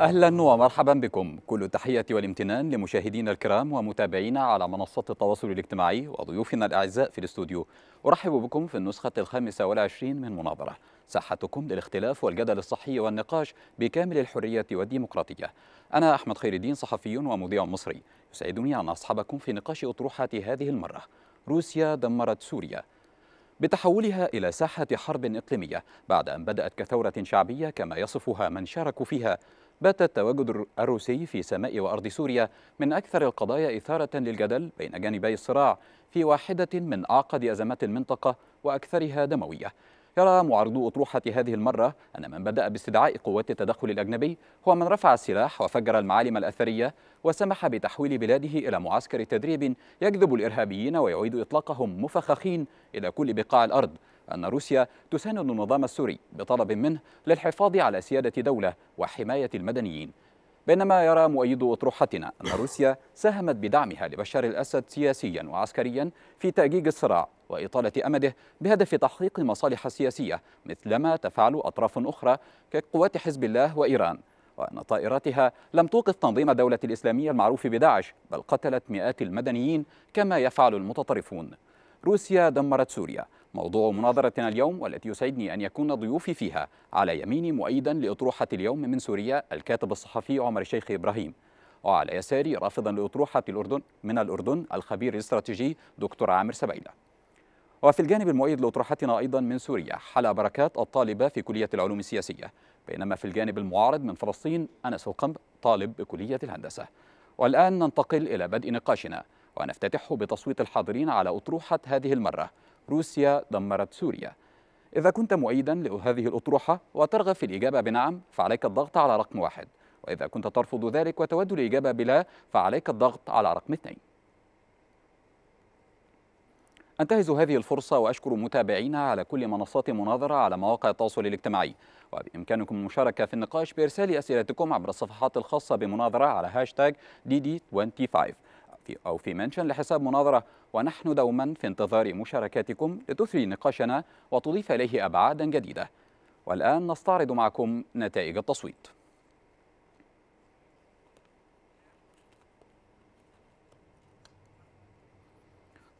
أهلا ومرحبا بكم كل التحية والامتنان لمشاهدينا الكرام ومتابعينا على منصات التواصل الاجتماعي وضيوفنا الأعزاء في الاستوديو أرحب بكم في النسخة الخامسة والعشرين من مناظرة ساحتكم للاختلاف والجدل الصحي والنقاش بكامل الحرية والديمقراطية أنا أحمد خير الدين صحفي ومذيع مصري يسعدني أن أصحبكم في نقاش أطروحة هذه المرة روسيا دمرت سوريا بتحولها إلى ساحة حرب إقليمية بعد أن بدأت كثورة شعبية كما يصفها من شاركوا فيها بات التواجد الروسي في سماء وأرض سوريا من أكثر القضايا إثارة للجدل بين جانبي الصراع في واحدة من أعقد أزمات المنطقة وأكثرها دموية يرى معارضو أطروحة هذه المرة أن من بدأ باستدعاء قوات التدخل الأجنبي هو من رفع السلاح وفجر المعالم الأثرية وسمح بتحويل بلاده إلى معسكر تدريب يجذب الإرهابيين ويعيد إطلاقهم مفخخين إلى كل بقاع الأرض أن روسيا تساند النظام السوري بطلب منه للحفاظ على سيادة دولة وحماية المدنيين بينما يرى مؤيد أطروحتنا أن روسيا ساهمت بدعمها لبشار الأسد سياسيا وعسكريا في تأجيج الصراع وإطالة أمده بهدف تحقيق مصالح سياسية مثلما تفعل أطراف أخرى كقوات حزب الله وإيران وأن طائراتها لم توقف تنظيم الدولة الإسلامية المعروف بداعش بل قتلت مئات المدنيين كما يفعل المتطرفون روسيا دمرت سوريا موضوع مناظرتنا اليوم والتي يسعدني أن يكون ضيوفي فيها على يميني مؤيدا لأطروحة اليوم من سوريا الكاتب الصحفي عمر الشيخ إبراهيم وعلى يساري رافضا لأطروحة الأردن من الأردن الخبير الاستراتيجي دكتور عامر سبيلة وفي الجانب المؤيد لأطروحتنا أيضا من سوريا حلا بركات الطالبة في كلية العلوم السياسية بينما في الجانب المعارض من فلسطين أنس القنب طالب بكلية الهندسة والآن ننتقل إلى بدء نقاشنا ونفتتحه بتصويت الحاضرين على أطروحة هذه المرة روسيا دمرت سوريا إذا كنت مؤيدا لهذه الأطروحة وترغب في الإجابة بنعم فعليك الضغط على رقم واحد وإذا كنت ترفض ذلك وتود الإجابة بلا فعليك الضغط على رقم اثنين أنتهز هذه الفرصة وأشكر متابعينا على كل منصات مناظرة على مواقع التواصل الاجتماعي وبإمكانكم المشاركة في النقاش بإرسال أسئلتكم عبر الصفحات الخاصة بمناظرة على هاشتاج dd 25 في أو في منشن لحساب مناظرة ونحن دوما في انتظار مشاركاتكم لتثري نقاشنا وتضيف إليه أبعادا جديدة والآن نستعرض معكم نتائج التصويت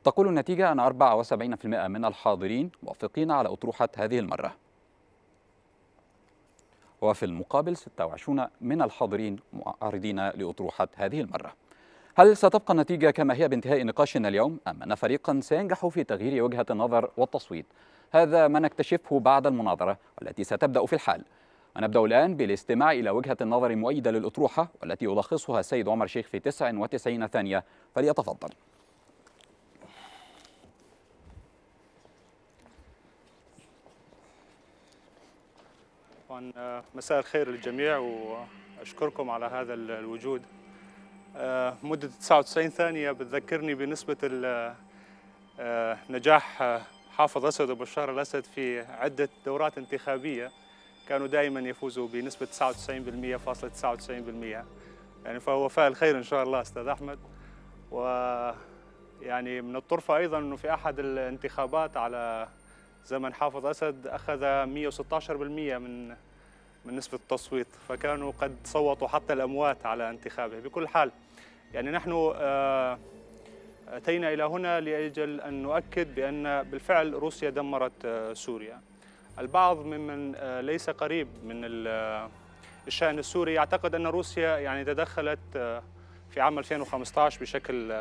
تقول النتيجة أن 74% من الحاضرين موافقين على أطروحة هذه المرة وفي المقابل 26 من الحاضرين معارضين لأطروحة هذه المرة هل ستبقى النتيجة كما هي بانتهاء نقاشنا اليوم أم أن فريقا سينجح في تغيير وجهة النظر والتصويت هذا ما نكتشفه بعد المناظرة والتي ستبدأ في الحال ونبدأ الآن بالاستماع إلى وجهة النظر المؤيدة للأطروحة والتي يلخصها السيد عمر شيخ في 99 ثانية فليتفضل طبعا مساء الخير للجميع وأشكركم على هذا الوجود آه، مدة 99 ثانية بتذكرني بنسبة آه، نجاح آه، حافظ أسد وبشار الأسد في عدة دورات انتخابية كانوا دائما يفوزوا بنسبة 99% فاصلة 99% يعني فهو فعل خير إن شاء الله أستاذ أحمد و يعني من الطرفة أيضا أنه في أحد الانتخابات على زمن حافظ أسد أخذ 116% من من نسبة التصويت فكانوا قد صوتوا حتى الأموات على انتخابه بكل حال يعني نحن آه، أتينا إلى هنا لأجل أن نؤكد بأن بالفعل روسيا دمرت آه، سوريا البعض ممن آه، ليس قريب من الشأن السوري يعتقد أن روسيا يعني تدخلت في عام 2015 بشكل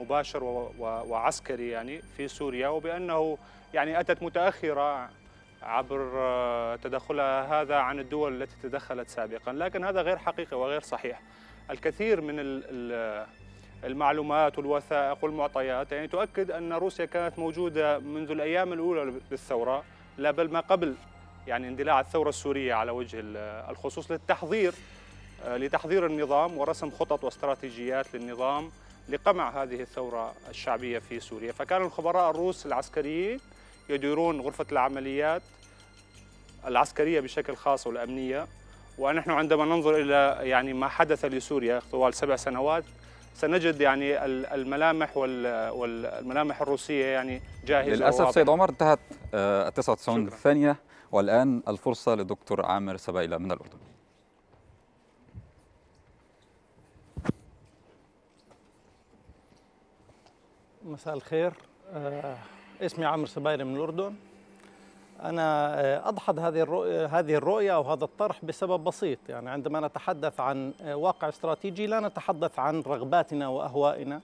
مباشر وعسكري يعني في سوريا وبأنه يعني أتت متأخرة عبر آه، تدخلها هذا عن الدول التي تدخلت سابقا لكن هذا غير حقيقي وغير صحيح الكثير من المعلومات والوثائق والمعطيات يعني تؤكد أن روسيا كانت موجودة منذ الأيام الأولى للثورة لا بل ما قبل يعني اندلاع الثورة السورية على وجه الخصوص للتحضير آه، لتحضير النظام ورسم خطط واستراتيجيات للنظام لقمع هذه الثورة الشعبية في سوريا فكان الخبراء الروس العسكريين يديرون غرفة العمليات العسكرية بشكل خاص والأمنية ونحن عندما ننظر إلى يعني ما حدث لسوريا طوال سبع سنوات سنجد يعني الملامح والملامح الروسية يعني جاهزة للأسف سيد عمر انتهت آه، التسعة 99 الثانية والآن الفرصة للدكتور عامر سبايلة من الأردن مساء الخير آه، اسمي عمرو سبايري من الأردن أنا آه، أضحض هذه الرؤية, هذه الرؤية أو هذا الطرح بسبب بسيط يعني عندما نتحدث عن آه، واقع استراتيجي لا نتحدث عن رغباتنا وأهوائنا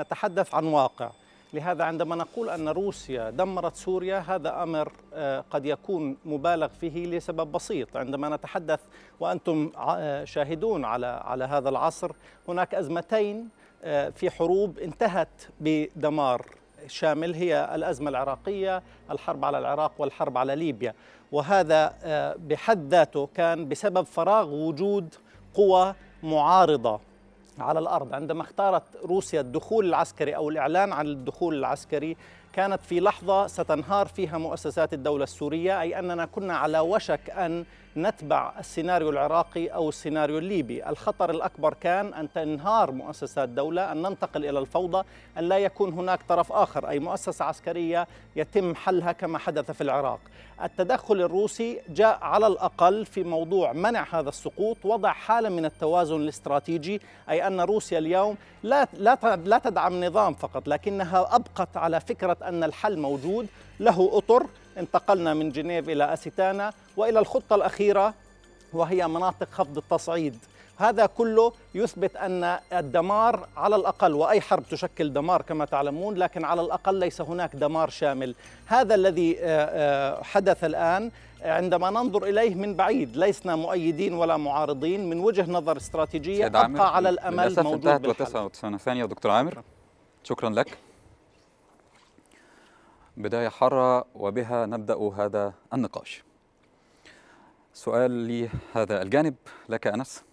نتحدث عن واقع لهذا عندما نقول أن روسيا دمرت سوريا هذا أمر آه، قد يكون مبالغ فيه لسبب بسيط عندما نتحدث وأنتم شاهدون على على هذا العصر هناك أزمتين في حروب انتهت بدمار شامل هي الأزمة العراقية الحرب على العراق والحرب على ليبيا وهذا آه، بحد ذاته كان بسبب فراغ وجود قوى معارضة على الأرض عندما اختارت روسيا الدخول العسكري أو الإعلان عن الدخول العسكري كانت في لحظة ستنهار فيها مؤسسات الدولة السورية أي أننا كنا على وشك أن نتبع السيناريو العراقي أو السيناريو الليبي الخطر الأكبر كان أن تنهار مؤسسات دولة أن ننتقل إلى الفوضى أن لا يكون هناك طرف آخر أي مؤسسة عسكرية يتم حلها كما حدث في العراق التدخل الروسي جاء على الأقل في موضوع منع هذا السقوط وضع حالة من التوازن الاستراتيجي أي أن روسيا اليوم لا, لا, لا تدعم نظام فقط لكنها أبقت على فكرة أن الحل موجود له أطر انتقلنا من جنيف إلى أسيتانا والى الخطه الاخيره وهي مناطق خفض التصعيد هذا كله يثبت ان الدمار على الاقل واي حرب تشكل دمار كما تعلمون لكن على الاقل ليس هناك دمار شامل هذا الذي آه، آه، حدث الان عندما ننظر اليه من بعيد لسنا مؤيدين ولا معارضين من وجه نظر استراتيجيه ابقى على الامل للأسف موجود انتهت 99 ثانيه دكتور عامر شكرا لك بدايه حاره وبها نبدا هذا النقاش سؤال لهذا الجانب لك أنس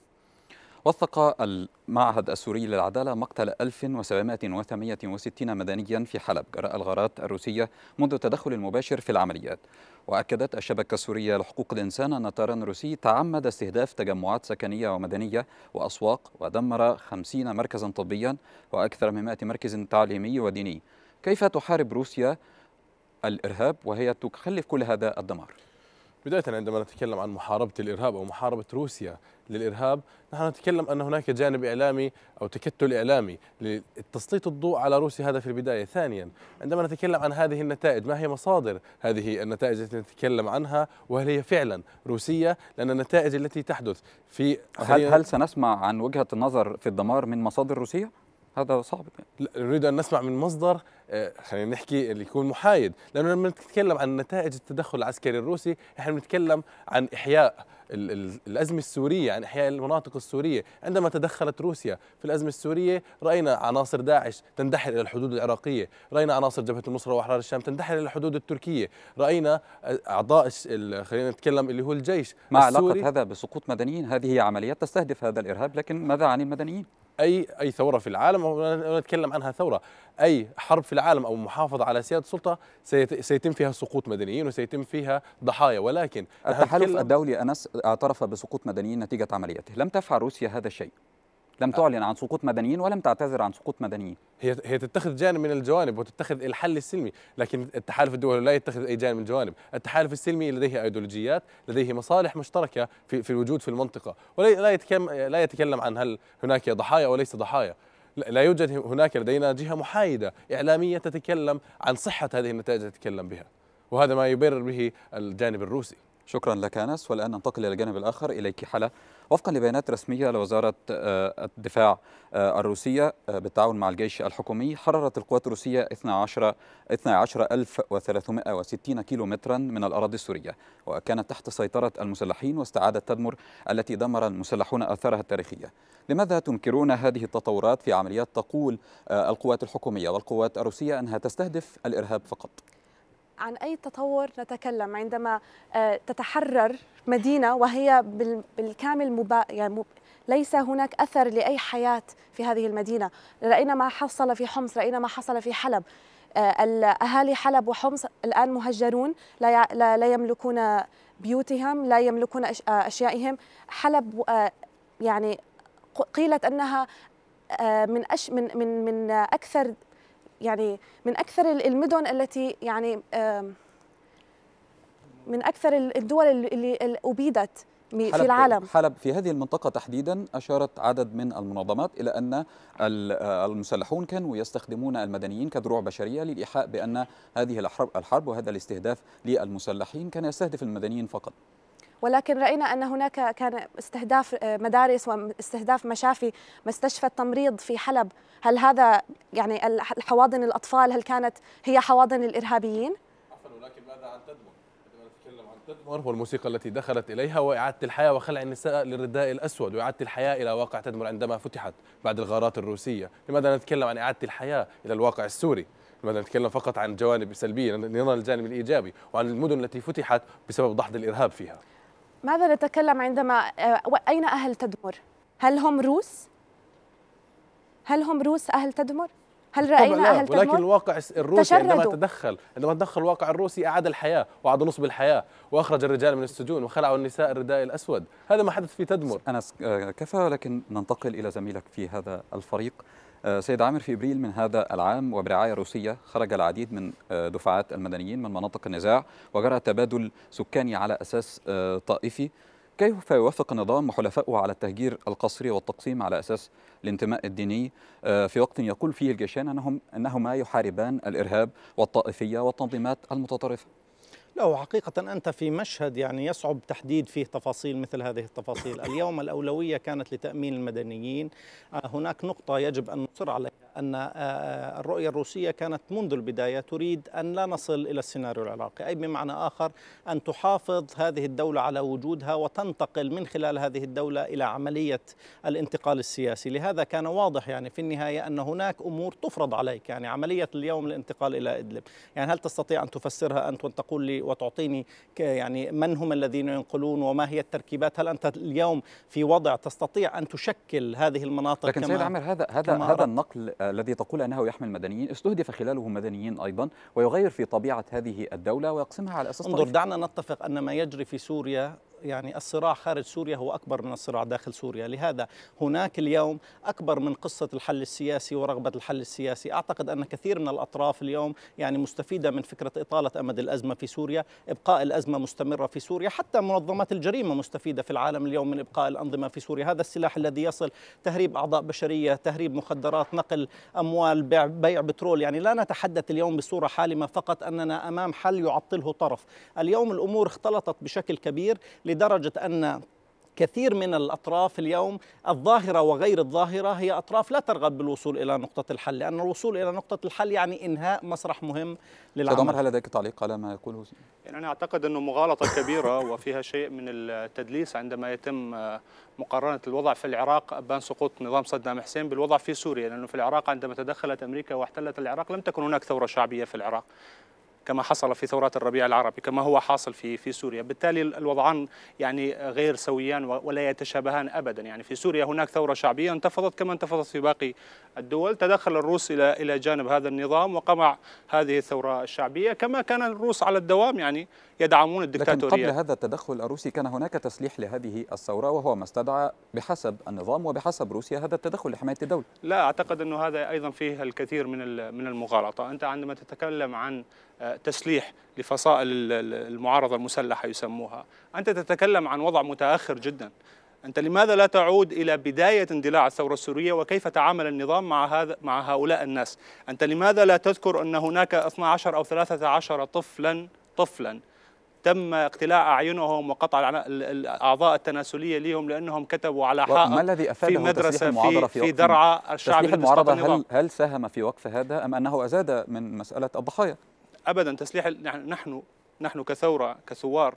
وثق المعهد السوري للعدالة مقتل 1768 مدنيا في حلب جراء الغارات الروسية منذ التدخل المباشر في العمليات وأكدت الشبكة السورية لحقوق الإنسان أن طيران روسي تعمد استهداف تجمعات سكنية ومدنية وأسواق ودمر 50 مركزا طبيا وأكثر من 100 مركز تعليمي وديني كيف تحارب روسيا الإرهاب وهي تخلف كل هذا الدمار؟ بداية عندما نتكلم عن محاربة الإرهاب أو محاربة روسيا للإرهاب نحن نتكلم أن هناك جانب إعلامي أو تكتل إعلامي لتسليط الضوء على روسيا هذا في البداية ثانيا عندما نتكلم عن هذه النتائج ما هي مصادر هذه النتائج التي نتكلم عنها وهل هي فعلا روسية لأن النتائج التي تحدث في هل, هل سنسمع عن وجهة النظر في الدمار من مصادر روسية؟ هذا صعب يعني. نريد ان نسمع من مصدر آه، خلينا نحكي اللي يكون محايد لانه لما نتكلم عن نتائج التدخل العسكري الروسي احنا بنتكلم عن احياء الأزمة السورية عن إحياء المناطق السورية عندما تدخلت روسيا في الأزمة السورية رأينا عناصر داعش تندحر إلى الحدود العراقية رأينا عناصر جبهة النصرة وأحرار الشام تندحر إلى الحدود التركية رأينا أعضاء خلينا نتكلم اللي هو الجيش ما السوري. علاقة هذا بسقوط مدنيين هذه هي عمليات تستهدف هذا الإرهاب لكن ماذا عن المدنيين اي اي ثوره في العالم نتكلم عنها ثوره اي حرب في العالم او محافظه على سياده السلطه سيتم فيها سقوط مدنيين وسيتم فيها ضحايا ولكن التحالف الدولي انس اعترف بسقوط مدنيين نتيجه عملياته لم تفعل روسيا هذا الشيء لم تعلن عن سقوط مدنيين ولم تعتذر عن سقوط مدنيين هي هي تتخذ جانب من الجوانب وتتخذ الحل السلمي لكن التحالف الدولي لا يتخذ اي جانب من الجوانب التحالف السلمي لديه ايديولوجيات لديه مصالح مشتركه في, في الوجود في المنطقه ولا يتكلم لا يتكلم عن هل هناك ضحايا او ليس ضحايا لا يوجد هناك لدينا جهه محايده اعلاميه تتكلم عن صحه هذه النتائج التي تتكلم بها وهذا ما يبرر به الجانب الروسي شكرا لك أنس والآن ننتقل إلى الجانب الآخر إليك حلا وفقا لبيانات رسمية لوزارة آه، الدفاع آه، الروسية آه، بالتعاون مع الجيش الحكومي حررت القوات الروسية 12 12360 كيلو مترا من الأراضي السورية وكانت تحت سيطرة المسلحين واستعادت تدمر التي دمر المسلحون آثارها التاريخية لماذا تنكرون هذه التطورات في عمليات تقول القوات الحكومية والقوات الروسية أنها تستهدف الإرهاب فقط؟ عن أي تطور نتكلم عندما آه، تتحرر مدينة وهي بالكامل مبا... يعني مب... ليس هناك أثر لأي حياة في هذه المدينة رأينا ما حصل في حمص رأينا ما حصل في حلب آه، أهالي حلب وحمص الآن مهجرون لا, لا, لا يملكون بيوتهم لا يملكون آه، أشيائهم حلب يعني قيلت أنها من أش من من من اكثر يعني من اكثر المدن التي يعني من اكثر الدول اللي ابيدت في حلب العالم حلب في هذه المنطقة تحديدا أشارت عدد من المنظمات إلى أن آه، المسلحون كانوا يستخدمون المدنيين كدروع بشرية للإيحاء بأن هذه الحرب وهذا الاستهداف للمسلحين كان يستهدف المدنيين فقط ولكن راينا ان هناك كان استهداف آه، مدارس واستهداف مشافي مستشفى التمريض في حلب هل هذا يعني حواضن الاطفال هل كانت هي حواضن الارهابيين عفوا ولكن ماذا عن تدمر نتكلم عن تدمر والموسيقى التي دخلت اليها واعاده الحياه وخلع النساء للرداء الاسود واعاده الحياه الى واقع تدمر عندما فتحت بعد الغارات الروسيه، لماذا نتكلم عن اعاده الحياه الى الواقع السوري؟ لماذا نتكلم فقط عن جوانب سلبيه؟ نرى الجانب الايجابي وعن المدن التي فتحت بسبب دحض الارهاب فيها. ماذا نتكلم عندما آه، أين أهل تدمر؟ هل هم روس؟ هل هم روس أهل تدمر؟ هل راينا اهل تدمر؟ ولكن الواقع الروسي تشردوا. عندما تدخل عندما تدخل الواقع الروسي اعاد الحياه واعاد نصب الحياه واخرج الرجال من السجون وخلعوا النساء الرداء الاسود هذا ما حدث في تدمر انس آه، كفى لكن ننتقل الى زميلك في هذا الفريق آه، سيد عامر في ابريل من هذا العام وبرعايه روسيه خرج العديد من آه، دفعات المدنيين من مناطق النزاع وجرى تبادل سكاني على اساس آه، طائفي كيف يوافق النظام وحلفائه على التهجير القسري والتقسيم على اساس الانتماء الديني في وقت يقول فيه الجيشان انهم انهما يحاربان الارهاب والطائفيه والتنظيمات المتطرفه؟ لا وحقيقة أنت في مشهد يعني يصعب تحديد فيه تفاصيل مثل هذه التفاصيل اليوم الأولوية كانت لتأمين المدنيين آه، هناك نقطة يجب أن نصر عليها أن آه، آه، الرؤية الروسية كانت منذ البداية تريد أن لا نصل إلى السيناريو العراقي أي بمعنى آخر أن تحافظ هذه الدولة على وجودها وتنتقل من خلال هذه الدولة إلى عملية الانتقال السياسي لهذا كان واضح يعني في النهاية أن هناك أمور تفرض عليك يعني عملية اليوم الانتقال إلى إدلب يعني هل تستطيع أن تفسرها أنت وتقول لي وتعطيني يعني من هم الذين ينقلون وما هي التركيبات هل أنت اليوم في وضع تستطيع أن تشكل هذه المناطق لكن سيد عامر هذا هذا هذا النقل آه، الذي تقول أنه يحمل مدنيين استهدف خلاله مدنيين أيضا ويغير في طبيعة هذه الدولة ويقسمها على أساس انظر طريق. دعنا نتفق أن ما يجري في سوريا يعني الصراع خارج سوريا هو أكبر من الصراع داخل سوريا لهذا هناك اليوم أكبر من قصة الحل السياسي ورغبة الحل السياسي أعتقد أن كثير من الأطراف اليوم يعني مستفيدة من فكرة إطالة أمد الأزمة في سوريا إبقاء الأزمة مستمرة في سوريا حتى منظمات الجريمة مستفيدة في العالم اليوم من إبقاء الأنظمة في سوريا هذا السلاح الذي يصل تهريب أعضاء بشرية تهريب مخدرات نقل أموال بيع, بيع بترول يعني لا نتحدث اليوم بصورة حالمة فقط أننا أمام حل يعطله طرف اليوم الأمور اختلطت بشكل كبير لدرجة أن كثير من الأطراف اليوم الظاهرة وغير الظاهرة هي أطراف لا ترغب بالوصول إلى نقطة الحل لأن الوصول إلى نقطة الحل يعني إنهاء مسرح مهم للعمل هل لديك تعليق على ما يقوله يعني أنا أعتقد أنه مغالطة كبيرة وفيها شيء من التدليس عندما يتم مقارنة الوضع في العراق بين سقوط نظام صدام حسين بالوضع في سوريا لأنه في العراق عندما تدخلت أمريكا واحتلت العراق لم تكن هناك ثورة شعبية في العراق كما حصل في ثورات الربيع العربي كما هو حاصل في في سوريا بالتالي الوضعان يعني غير سويان ولا يتشابهان ابدا يعني في سوريا هناك ثوره شعبيه انتفضت كما انتفضت في باقي الدول تدخل الروس الى الى جانب هذا النظام وقمع هذه الثوره الشعبيه كما كان الروس على الدوام يعني يدعمون الدكتاتورية لكن قبل هذا التدخل الروسي كان هناك تسليح لهذه الثورة وهو ما استدعى بحسب النظام وبحسب روسيا هذا التدخل لحماية الدولة لا أعتقد أنه هذا أيضا فيه الكثير من من المغالطة أنت عندما تتكلم عن آه، تسليح لفصائل المعارضة المسلحة يسموها أنت تتكلم عن وضع متأخر جدا أنت لماذا لا تعود إلى بداية اندلاع الثورة السورية وكيف تعامل النظام مع هذا مع هؤلاء الناس؟ أنت لماذا لا تذكر أن هناك 12 أو 13 طفلا طفلا تم اقتلاع اعينهم وقطع الاعضاء التناسليه لهم لانهم كتبوا على حائط ما الذي في مدرسه في, في, في درعا الشعب تسليح المعارضه هل, هل ساهم في وقف هذا ام انه ازاد من مساله الضحايا؟ ابدا تسليح نحن نحن كثوره كثوار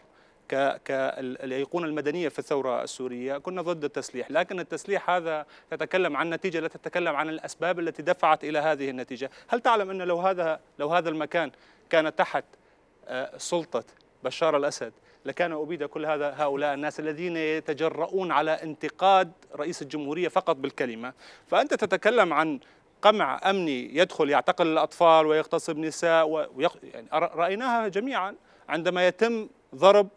كالأيقونة المدنية في الثورة السورية كنا ضد التسليح لكن التسليح هذا تتكلم عن نتيجة لا تتكلم عن الأسباب التي دفعت إلى هذه النتيجة هل تعلم أن لو هذا, لو هذا المكان كان تحت آه، سلطة بشار الأسد لكان أبيد كل هذا هؤلاء الناس الذين يتجرؤون على انتقاد رئيس الجمهورية فقط بالكلمة فأنت تتكلم عن قمع أمني يدخل يعتقل الأطفال ويغتصب نساء ويق... يعني رأيناها جميعا عندما يتم ضرب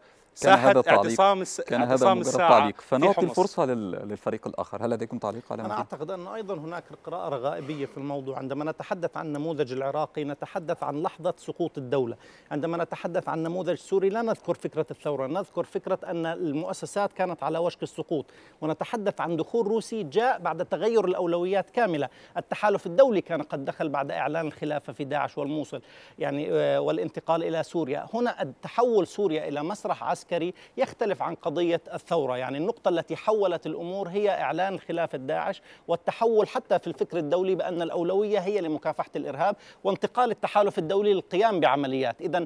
كان هذا تعليق اعتصام الس... كان هذا مجرد تعليق فنعطي الفرصه لل... للفريق الاخر هل لديكم تعليق على انا اعتقد ان ايضا هناك قراءه غائبيه في الموضوع عندما نتحدث عن النموذج العراقي نتحدث عن لحظه سقوط الدوله عندما نتحدث عن نموذج سوري لا نذكر فكره الثوره نذكر فكره ان المؤسسات كانت على وشك السقوط ونتحدث عن دخول روسي جاء بعد تغير الاولويات كامله التحالف الدولي كان قد دخل بعد اعلان الخلافه في داعش والموصل يعني آه، والانتقال الى سوريا هنا التحول سوريا الى مسرح عسكري العسكري يختلف عن قضية الثورة يعني النقطة التي حولت الأمور هي إعلان خلافة داعش والتحول حتى في الفكر الدولي بأن الأولوية هي لمكافحة الإرهاب وانتقال التحالف الدولي للقيام بعمليات إذا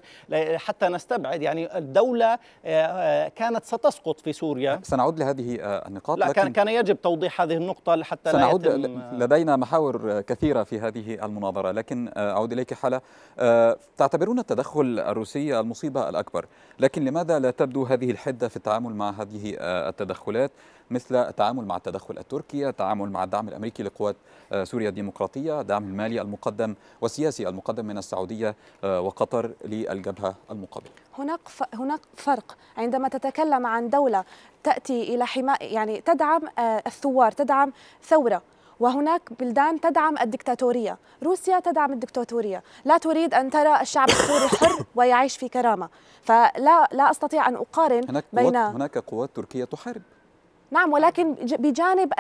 حتى نستبعد يعني الدولة آه، آه، كانت ستسقط في سوريا أه، سنعود لهذه النقاط لا كان كان يجب توضيح هذه النقطة حتى سنعود لا يتم لدينا محاور كثيرة في هذه المناظرة لكن أعود إليك حالة تعتبرون التدخل الروسي المصيبة الأكبر لكن لماذا لا تم تبدو هذه الحدة في التعامل مع هذه آه، التدخلات مثل التعامل مع التدخل التركي التعامل مع الدعم الأمريكي لقوات آه، سوريا الديمقراطية الدعم المالي المقدم والسياسي المقدم من السعودية آه، وقطر للجبهة المقابلة هناك هناك فرق عندما تتكلم عن دولة تأتي إلى حماية يعني تدعم الثوار تدعم ثورة وهناك بلدان تدعم الدكتاتورية روسيا تدعم الدكتاتورية لا تريد أن ترى الشعب السوري حر ويعيش في كرامة فلا لا أستطيع أن أقارن هناك بين قوات هناك قوات تركية تحارب نعم ولكن بجانب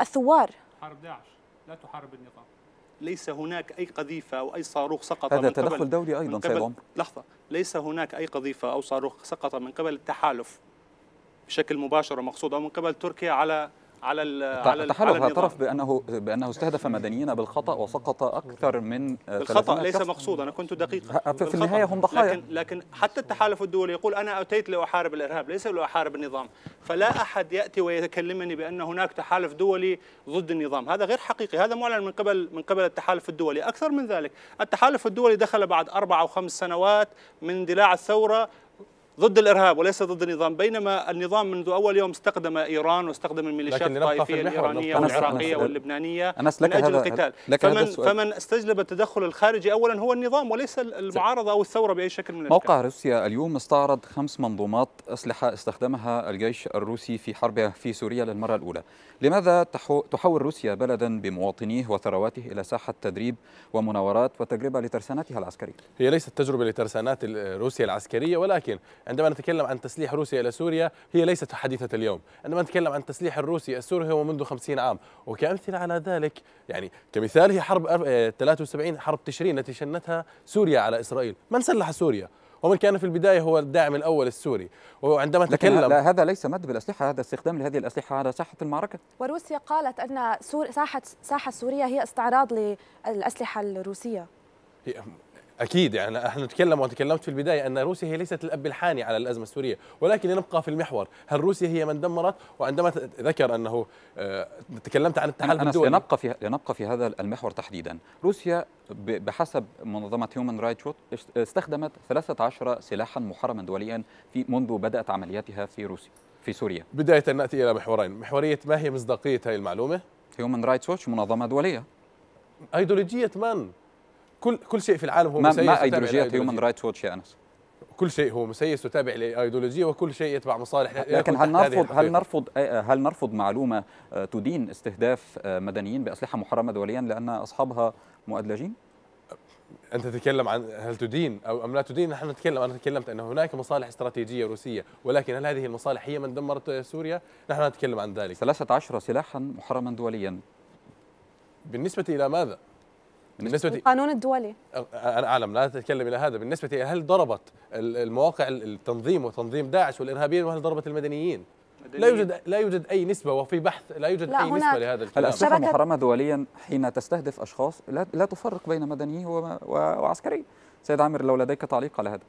الثوار حرب داعش لا تحارب النظام ليس هناك أي قذيفة أو أي صاروخ سقط هذا من تدخل قبل دولي أيضا سيد عمر لحظة ليس هناك أي قذيفة أو صاروخ سقط من قبل التحالف بشكل مباشر ومقصود أو من قبل تركيا على على على تحالف اعترف بانه بانه استهدف مدنيين بالخطا وسقط اكثر من بالخطا ليس مقصود انا كنت دقيقا في النهايه هم ضحايا لكن, لكن حتى التحالف الدولي يقول انا اتيت لاحارب الارهاب ليس لاحارب النظام فلا احد ياتي ويكلمني بان هناك تحالف دولي ضد النظام هذا غير حقيقي هذا معلن من قبل من قبل التحالف الدولي اكثر من ذلك التحالف الدولي دخل بعد اربع او خمس سنوات من اندلاع الثوره ضد الارهاب وليس ضد النظام بينما النظام منذ اول يوم استخدم ايران واستخدم الميليشيات الطائفيه الايرانيه والعراقيه واللبنانيه من اجل القتال فمن فمن استجلب التدخل الخارجي اولا هو النظام وليس المعارضه او الثوره باي شكل من الاشكال موقع روسيا اليوم استعرض خمس منظومات اسلحه استخدمها الجيش الروسي في حربه في سوريا للمره الاولى لماذا تحول روسيا بلدا بمواطنيه وثرواته الى ساحه تدريب ومناورات وتجربه لترسانتها العسكريه هي ليست تجربه لترسانات روسيا العسكريه ولكن عندما نتكلم عن تسليح روسيا إلى سوريا هي ليست حديثة اليوم عندما نتكلم عن التسليح الروسي السوري هو منذ خمسين عام وكأمثلة على ذلك يعني كمثال هي حرب 73 آه، حرب تشرين التي شنتها سوريا على إسرائيل من سلح سوريا ومن كان في البداية هو الداعم الأول السوري وعندما تكلم لا هذا ليس مد بالأسلحة هذا استخدام لهذه الأسلحة على ساحة المعركة وروسيا قالت أن سور ساحة ساحة سوريا هي استعراض للأسلحة الروسية اكيد يعني احنا نتكلم وتكلمت في البدايه ان روسيا هي ليست الاب الحاني على الازمه السوريه ولكن لنبقى في المحور هل روسيا هي من دمرت وعندما ذكر انه آه، تكلمت عن التحالف الدولي لنبقى في لنبقى في هذا المحور تحديدا روسيا بحسب منظمة هيومن رايتس ووتش استخدمت 13 سلاحا محرما دوليا في منذ بدأت عملياتها في روسيا في سوريا بداية نأتي إلى محورين محورية ما هي مصداقية هذه المعلومة؟ هيومن رايتس ووتش منظمة دولية أيديولوجية من؟ كل كل شيء في العالم هو ما, مسيس ما ايديولوجيه هيومن رايتس ووتش يا انس كل شيء هو مسيس وتابع لايديولوجيه وكل شيء يتبع مصالح لكن هل نرفض هل نرفض آه، آه، هل نرفض معلومه آه، تدين استهداف مدنيين باسلحه محرمه دوليا لان اصحابها مؤدلجين؟ انت تتكلم عن هل تدين او ام لا تدين نحن نتكلم انا تكلمت ان هناك مصالح استراتيجيه روسيه ولكن هل هذه المصالح هي من دمرت سوريا؟ نحن نتكلم عن ذلك 13 سلاحا محرما دوليا بالنسبه الى ماذا؟ بالنسبة القانون الدولي أنا أعلم لا أتكلم إلى هذا بالنسبة هل ضربت المواقع التنظيم وتنظيم داعش والإرهابيين وهل ضربت المدنيين؟ لا يوجد لا يوجد اي نسبه وفي بحث لا يوجد لا اي نسبه لهذا الكلام الاسلحه محرمه دوليا حين تستهدف اشخاص لا, لا تفرق بين مدني وعسكري سيد عامر لو لديك تعليق على هذا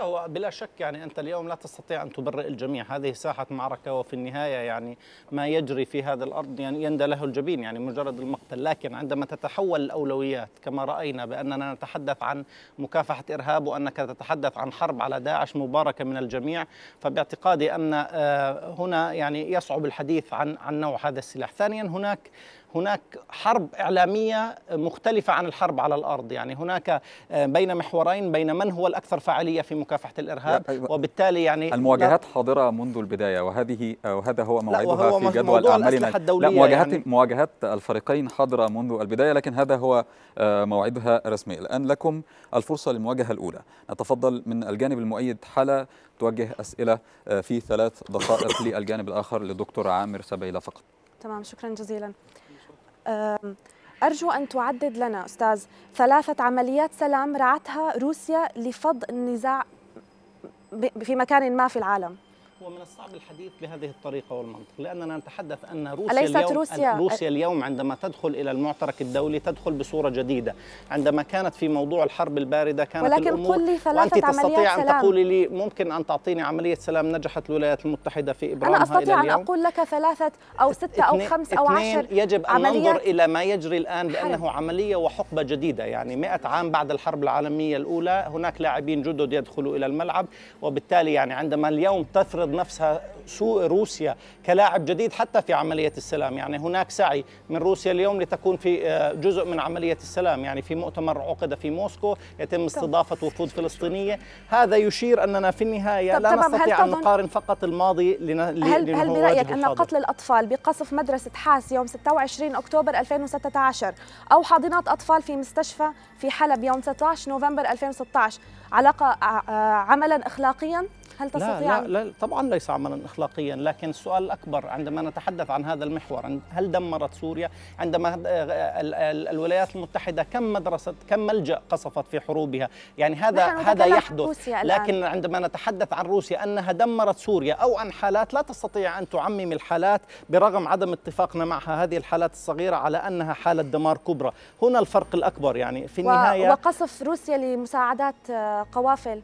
هو بلا شك يعني انت اليوم لا تستطيع ان تبرئ الجميع، هذه ساحه معركه وفي النهايه يعني ما يجري في هذا الارض يعني يندى له الجبين يعني مجرد المقتل، لكن عندما تتحول الاولويات كما راينا باننا نتحدث عن مكافحه ارهاب وانك تتحدث عن حرب على داعش مباركه من الجميع، فباعتقادي ان آه، هنا يعني يصعب الحديث عن عن نوع هذا السلاح، ثانيا هناك هناك حرب إعلامية مختلفة عن الحرب على الأرض يعني هناك آه، بين محورين بين من هو الأكثر فعالية في مكافحة الإرهاب أيوة. وبالتالي يعني المواجهات حاضرة منذ البداية وهذه آه، وهذا هو موعدها في جدول أعمالنا لا مواجهات يعني مواجهات الفريقين حاضرة منذ البداية لكن هذا هو آه، موعدها رسمي الآن لكم الفرصة للمواجهة الأولى نتفضل من الجانب المؤيد حالة توجه أسئلة في ثلاث دقائق للجانب الآخر للدكتور عامر سبيلة فقط تمام شكرا جزيلا أرجو أن تعدد لنا أستاذ ثلاثة عمليات سلام رعتها روسيا لفض النزاع في مكان ما في العالم ومن الصعب الحديث بهذه الطريقه والمنطق لاننا نتحدث ان روسيا أليست اليوم روسيا, روسيا اليوم عندما تدخل الى المعترك الدولي تدخل بصوره جديده عندما كانت في موضوع الحرب البارده كانت ولكن الامور قل لي ثلاثة وانت تستطيع ان تقولي لي ممكن ان تعطيني عمليه سلام نجحت الولايات المتحده في ابرامها انا استطيع ان اقول لك ثلاثه او سته او خمس او عشر يجب ان ننظر الى ما يجري الان لانه حرب. عمليه وحقبه جديده يعني 100 عام بعد الحرب العالميه الاولى هناك لاعبين جدد يدخلوا الى الملعب وبالتالي يعني عندما اليوم تفرض تفرض نفسها سوء روسيا كلاعب جديد حتى في عملية السلام يعني هناك سعي من روسيا اليوم لتكون في آه، جزء من عملية السلام يعني في مؤتمر عقد في موسكو يتم استضافة وفود فلسطينية هذا يشير أننا في النهاية لا نستطيع أن نقارن فقط الماضي لن... هل, هل برأيك أن قتل الأطفال بقصف مدرسة حاس يوم 26 أكتوبر 2016 أو حاضنات أطفال في مستشفى في حلب يوم 16 نوفمبر 2016 علاقة آه، عملا أخلاقيا هل تستطيع لا, لا, لا طبعا ليس عملا اخلاقيا لكن السؤال الاكبر عندما نتحدث عن هذا المحور هل دمرت سوريا عندما آه، الولايات المتحده كم مدرسه كم ملجا قصفت في حروبها يعني هذا هذا يحدث لكن عندما نتحدث عن روسيا انها دمرت سوريا او عن حالات لا تستطيع ان تعمم الحالات برغم عدم اتفاقنا معها هذه الحالات الصغيره على انها حاله دمار كبرى هنا الفرق الاكبر يعني في النهايه وقصف روسيا لمساعدات آه، قوافل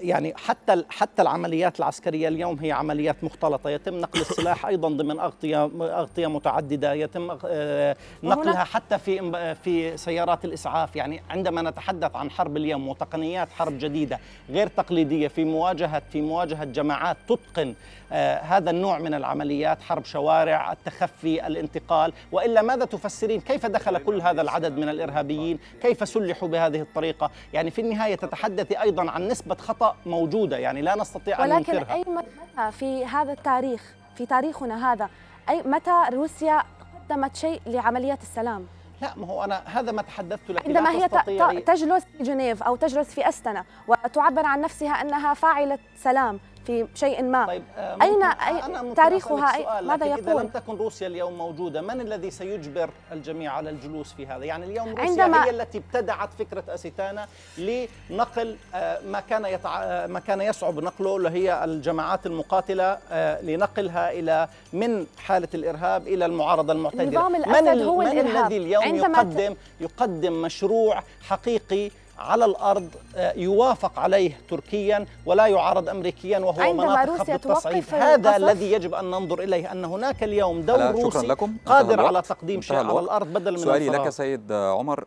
يعني حتى حتى العمليات العسكريه اليوم هي عمليات مختلطه يتم نقل السلاح ايضا ضمن اغطيه اغطيه متعدده يتم آه، نقلها حتى في في سيارات الاسعاف يعني عندما نتحدث عن حرب اليوم وتقنيات حرب جديده غير تقليديه في مواجهه في مواجهه جماعات تتقن آه، هذا النوع من العمليات حرب شوارع التخفي الانتقال وإلا ماذا تفسرين كيف دخل كل هذا العدد من الإرهابيين كيف سلحوا بهذه الطريقة يعني في النهاية تتحدثي أيضا عن نسبة خطأ موجودة يعني لا نستطيع أن ننكرها ولكن أي متى في هذا التاريخ في تاريخنا هذا أي متى روسيا قدمت شيء لعمليات السلام لا ما هو انا هذا ما تحدثت لك عندما هي تجلس في جنيف او تجلس في استنا وتعبر عن نفسها انها فاعله سلام في شيء ما طيب آه، أين تاريخها ماذا يقول؟ إذا لم تكن روسيا اليوم موجودة من الذي سيجبر الجميع على الجلوس في هذا؟ يعني اليوم روسيا عندما هي التي ابتدعت فكرة أسيتانا لنقل آه، ما كان يتع... آه، ما كان يصعب نقله اللي هي الجماعات المقاتلة لنقلها إلى من حالة الإرهاب إلى المعارضة المعتدلة نظام الأسد من هو من الذي اليوم يقدم ت... يقدم مشروع حقيقي على الارض آه، يوافق عليه تركيا ولا يعارض امريكيا وهو عندما مناطق روسيا خفض التصعيد هذا الذي يجب ان ننظر اليه ان هناك اليوم دور روسي لكم. قادر على تقديم شيء على الارض بدل من سؤالي الفراغ. لك سيد عمر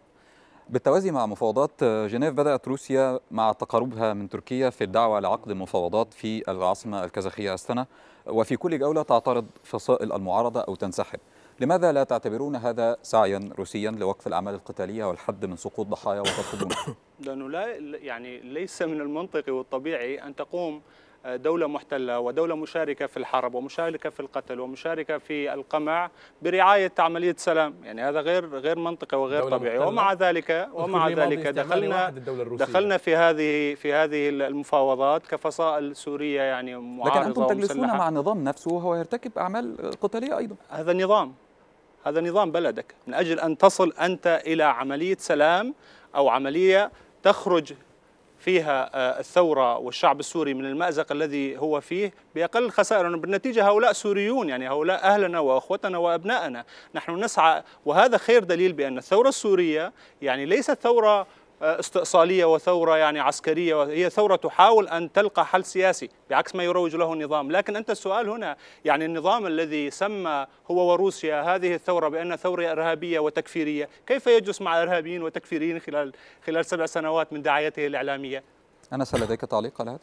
بالتوازي مع مفاوضات جنيف بدأت روسيا مع تقاربها من تركيا في الدعوة لعقد مفاوضات في العاصمة الكازاخية السنة وفي كل جولة تعترض فصائل المعارضة أو تنسحب لماذا لا تعتبرون هذا سعيا روسيا لوقف الأعمال القتالية والحد من سقوط ضحايا وتطلبون لأنه لا يعني ليس من المنطقي والطبيعي أن تقوم دولة محتلة ودولة مشاركة في الحرب ومشاركة في القتل ومشاركة في القمع برعاية عملية سلام يعني هذا غير غير منطقي وغير طبيعي محتلة. ومع ذلك ومع ذلك دخلنا دخلنا في هذه في هذه المفاوضات كفصائل سورية يعني معارضة لكن أنتم تجلسون مع النظام نفسه وهو يرتكب أعمال قتالية أيضا هذا النظام هذا نظام بلدك من أجل أن تصل أنت إلى عملية سلام أو عملية تخرج فيها آه، الثورة والشعب السوري من المأزق الذي هو فيه بأقل الخسائر بالنتيجة هؤلاء سوريون يعني هؤلاء أهلنا وأخوتنا وأبنائنا نحن نسعى وهذا خير دليل بأن الثورة السورية يعني ليست ثورة آه، استئصاليه وثوره يعني عسكريه هي ثوره تحاول ان تلقى حل سياسي بعكس ما يروج له النظام لكن انت السؤال هنا يعني النظام الذي سمى هو وروسيا هذه الثوره بان ثوره ارهابيه وتكفيريه كيف يجلس مع ارهابيين وتكفيريين خلال خلال سبع سنوات من دعايته الاعلاميه انس لديك تعليق على هذا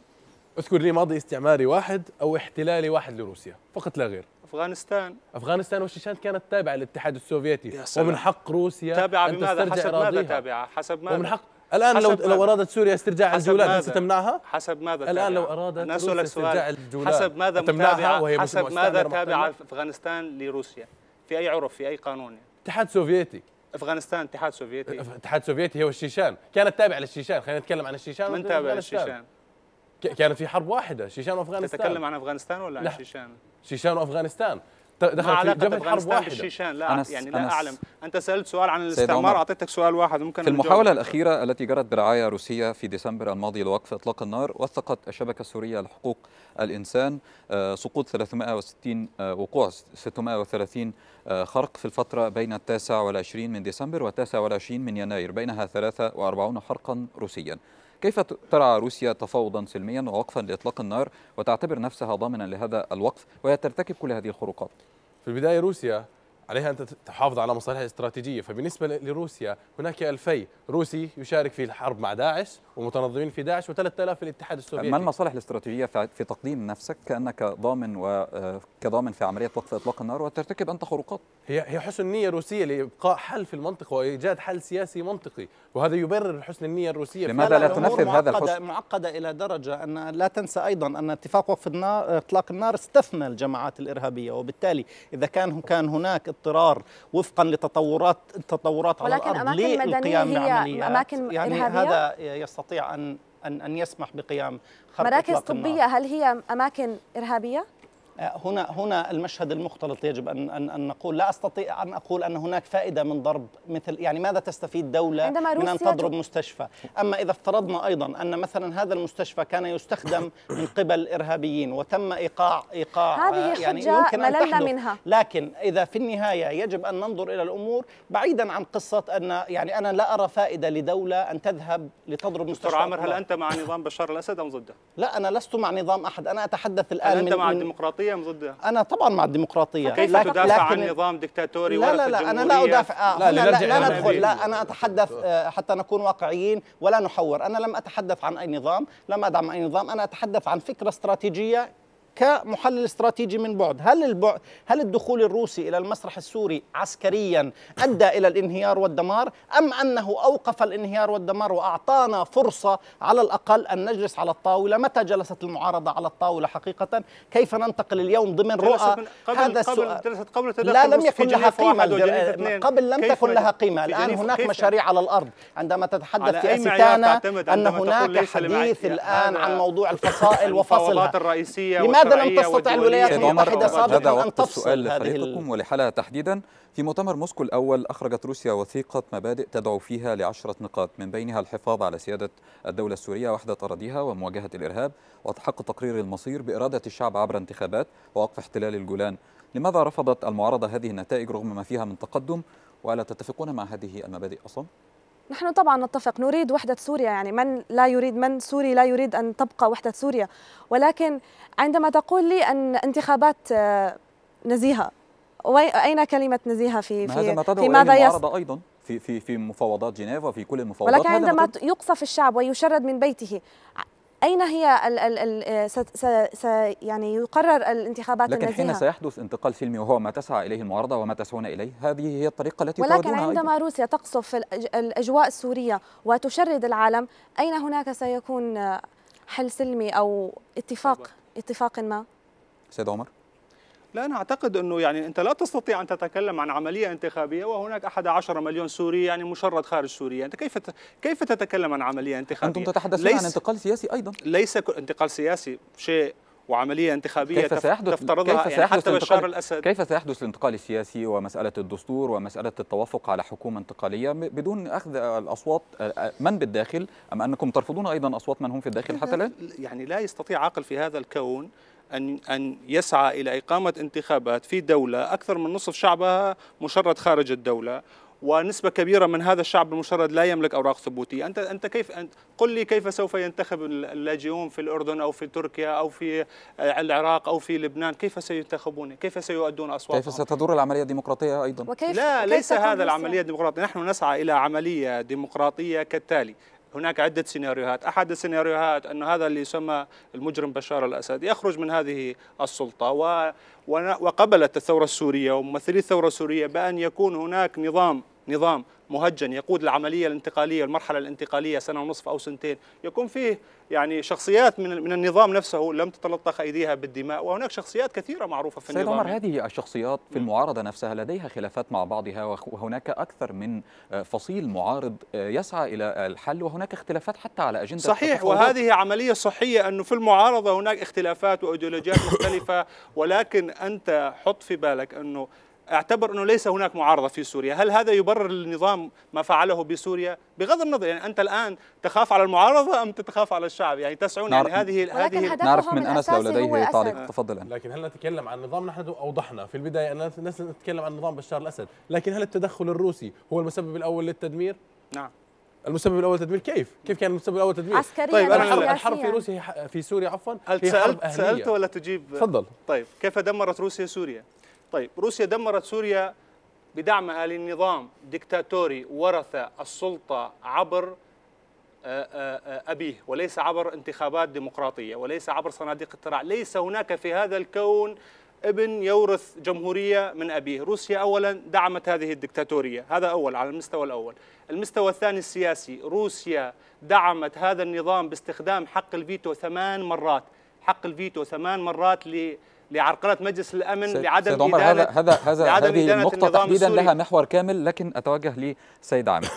اذكر لي ماضي استعماري واحد او احتلالي واحد لروسيا فقط لا غير افغانستان افغانستان وشيشان كانت تابعه للاتحاد السوفيتي يا سلام. ومن حق روسيا تابعه بماذا حسب ماذا تابعه حسب ماذا ومن حق الان لو لو ارادت سوريا استرجاع الجولان ستمنعها حسب ماذا الان لو ارادت روسيا استرجاع الجولان حسب ماذا تمنعها وهي حسب ماذا تابع افغانستان لروسيا في اي عرف في اي قانون اتحاد سوفيتي افغانستان اتحاد سوفيتي اتحاد سوفيتي هو الشيشان كانت تابعه للشيشان خلينا نتكلم عن الشيشان من تابع للشيشان كانت في حرب واحده شيشان وافغانستان تتكلم عن افغانستان ولا عن الشيشان شيشان وافغانستان دخل في جبهه حرب واحده لا أنا يعني لا اعلم انت سالت سؤال عن الاستعمار اعطيتك سؤال واحد ممكن في المحاوله الاخيره التي جرت برعايه روسيه في ديسمبر الماضي لوقف اطلاق النار وثقت الشبكه السوريه لحقوق الانسان آه، سقوط 360 آه، وقوع 630 آه، خرق في الفتره بين التاسع والعشرين من ديسمبر والتاسع والعشرين من يناير بينها 43 حرقا روسيا كيف ترعى روسيا تفاوضا سلميا ووقفا لإطلاق النار وتعتبر نفسها ضامنا لهذا الوقف وهي ترتكب كل هذه الخروقات في البداية روسيا عليها أن تحافظ على مصالحها الاستراتيجية فبالنسبة لروسيا هناك ألفي روسي يشارك في الحرب مع داعش ومتنظمين في داعش و3000 في الاتحاد السوفيتي ما المصالح الاستراتيجية في تقديم نفسك كأنك ضامن وكضامن آه، في عملية وقف إطلاق النار وترتكب أنت خروقات هي هي حسن نية روسية لإبقاء حل في المنطقة وإيجاد حل سياسي منطقي وهذا يبرر حسن النية الروسية لماذا لا تنفذ هذا الحسن؟ معقدة إلى درجة أن لا تنسى أيضا أن اتفاق وقف النار إطلاق النار استثنى الجماعات الإرهابية وبالتالي إذا كان كان هناك اضطرار وفقا لتطورات تطورات على الارض ولكن القيام بعمليات أماكن يعني إرهابية؟ هذا يستطيع ان ان ان يسمح بقيام خرق مراكز طبية هل هي اماكن ارهابية؟ هنا هنا المشهد المختلط يجب ان ان, نقول لا استطيع ان اقول ان هناك فائده من ضرب مثل يعني ماذا تستفيد دوله من ان تضرب مستشفى اما اذا افترضنا ايضا ان مثلا هذا المستشفى كان يستخدم من قبل ارهابيين وتم ايقاع ايقاع آه، هذه يعني يمكن أن تحدث منها لكن اذا في النهايه يجب ان ننظر الى الامور بعيدا عن قصه ان يعني انا لا ارى فائده لدوله ان تذهب لتضرب مستشفى دكتور عامر هل انت مع نظام بشار الاسد ام ضده؟ لا انا لست مع نظام احد انا اتحدث الان هل انت مع الديمقراطيه الديمقراطيه ام ضدها؟ انا طبعا مع الديمقراطيه كيف لكن تدافع لكن عن نظام دكتاتوري لا لا لا انا لا ادافع آه لا, لا, لا, لا ندخل لا انا اتحدث آه، حتى نكون واقعيين ولا نحور انا لم اتحدث عن اي نظام لم ادعم اي نظام انا اتحدث عن فكره استراتيجيه كمحلل استراتيجي من بعد هل البعد هل الدخول الروسي الى المسرح السوري عسكريا ادى الى الانهيار والدمار ام انه اوقف الانهيار والدمار واعطانا فرصه على الاقل ان نجلس على الطاوله متى جلست المعارضه على الطاوله حقيقه كيف ننتقل اليوم ضمن رؤى هذا السؤال جلست قبل لا لم يكن لها قيمه قبل لم تكن لها قيمه الان هناك مشاريع على الارض عندما تتحدث في استانا ان هناك حديث الان عن موضوع الفصائل وفصلها الرئيسيه لماذا لماذا لم تستطع الولايات إيه، المتحدة سابقا أن تفصل هذه لفريقكم ولحالها تحديدا في مؤتمر موسكو الأول أخرجت روسيا وثيقة مبادئ تدعو فيها لعشرة نقاط من بينها الحفاظ على سيادة الدولة السورية وحدة أراضيها ومواجهة الإرهاب وتحقق تقرير المصير بإرادة الشعب عبر انتخابات ووقف احتلال الجولان لماذا رفضت المعارضة هذه النتائج رغم ما فيها من تقدم ولا تتفقون مع هذه المبادئ أصلا؟ نحن طبعا نتفق نريد وحدة سوريا يعني من لا يريد من سوري لا يريد أن تبقى وحدة سوريا ولكن عندما تقول لي أن انتخابات آه، نزيهة أين كلمة نزيهة في في, ما في ماذا المعارضة أيضا في في في مفاوضات جنيف وفي كل المفاوضات ولكن عندما يقصف الشعب ويشرد من بيته أين هي ال ال الـ س س يعني يقرر الانتخابات لكن النزيهة. حين سيحدث انتقال سلمي وهو ما تسعى إليه المعارضة وما تسعون إليه هذه هي الطريقة التي ولكن عندما أيضا. روسيا تقصف الأجواء السورية وتشرد العالم أين هناك سيكون حل سلمي أو اتفاق اتفاق ما؟ سيد عمر لا أنا أعتقد أنه يعني أنت لا تستطيع أن تتكلم عن عملية انتخابية وهناك 11 مليون سوري يعني مشرد خارج سوريا أنت كيف كيف تتكلم عن عملية انتخابية؟ أنتم تتحدثون عن انتقال سياسي أيضا ليس انتقال سياسي شيء وعملية انتخابية كيف سيحدث تفترضها كيف يعني سيحدث يعني حتى بشار الأسد كيف سيحدث الانتقال السياسي ومسألة الدستور ومسألة التوافق على حكومة انتقالية بدون أخذ الأصوات من بالداخل أم أنكم ترفضون أيضا أصوات من هم في الداخل حتى الآن؟ يعني لا يستطيع عقل في هذا الكون أن أن يسعى إلى إقامة انتخابات في دولة أكثر من نصف شعبها مشرد خارج الدولة ونسبة كبيرة من هذا الشعب المشرد لا يملك أوراق ثبوتية أنت أنت كيف أنت قل لي كيف سوف ينتخب اللاجئون في الأردن أو في تركيا أو في آه، العراق أو في لبنان كيف سينتخبون كيف سيؤدون أصواتهم كيف ستدور العملية الديمقراطية أيضا وكيف لا ليس هذا العملية الديمقراطية نحن نسعى إلى عملية ديمقراطية كالتالي هناك عدة سيناريوهات أحد السيناريوهات أن هذا اللي يسمى المجرم بشار الأسد يخرج من هذه السلطة و... وقبلت الثورة السورية وممثلي الثورة السورية بأن يكون هناك نظام نظام مهجن يقود العملية الانتقالية المرحلة الانتقالية سنة ونصف أو سنتين يكون فيه يعني شخصيات من من النظام نفسه لم تتلطخ أيديها بالدماء وهناك شخصيات كثيرة معروفة في سيد النظام عمر هذه الشخصيات في المعارضة نفسها لديها خلافات مع بعضها وهناك أكثر من آه، فصيل معارض آه، يسعى إلى الحل وهناك اختلافات حتى على أجندة صحيح وهذه عملية صحية أنه في المعارضة هناك اختلافات وأيديولوجيات مختلفة ولكن أنت حط في بالك أنه اعتبر انه ليس هناك معارضه في سوريا، هل هذا يبرر للنظام ما فعله بسوريا؟ بغض النظر يعني انت الان تخاف على المعارضه ام تتخاف على الشعب؟ يعني تسعون يعني هذه هذه نعرف من انس لو لديه تعليق تفضل لكن هل نتكلم عن نظام نحن اوضحنا في البدايه ان نتكلم عن نظام بشار الاسد، لكن هل التدخل الروسي هو المسبب الاول للتدمير؟ نعم المسبب الاول تدمير كيف؟ كيف كان المسبب الاول تدمير؟ عسكريا طيب انا الحرب في روسيا في سوريا عفوا هل سالت سالت ولا تجيب؟ تفضل طيب كيف دمرت روسيا سوريا؟ طيب روسيا دمرت سوريا بدعمها للنظام ديكتاتوري ورث السلطة عبر آه، آه، آه، أبيه وليس عبر انتخابات ديمقراطية وليس عبر صناديق الترع ليس هناك في هذا الكون ابن يورث جمهورية من أبيه روسيا أولا دعمت هذه الدكتاتورية هذا أول على المستوى الأول المستوى الثاني السياسي روسيا دعمت هذا النظام باستخدام حق الفيتو ثمان مرات حق الفيتو ثمان مرات ل لعرقله مجلس الامن سيد لعدم سيد عمر هذا هذا هذا هذه النقطه تحديدا لها محور كامل لكن اتوجه لسيد عامر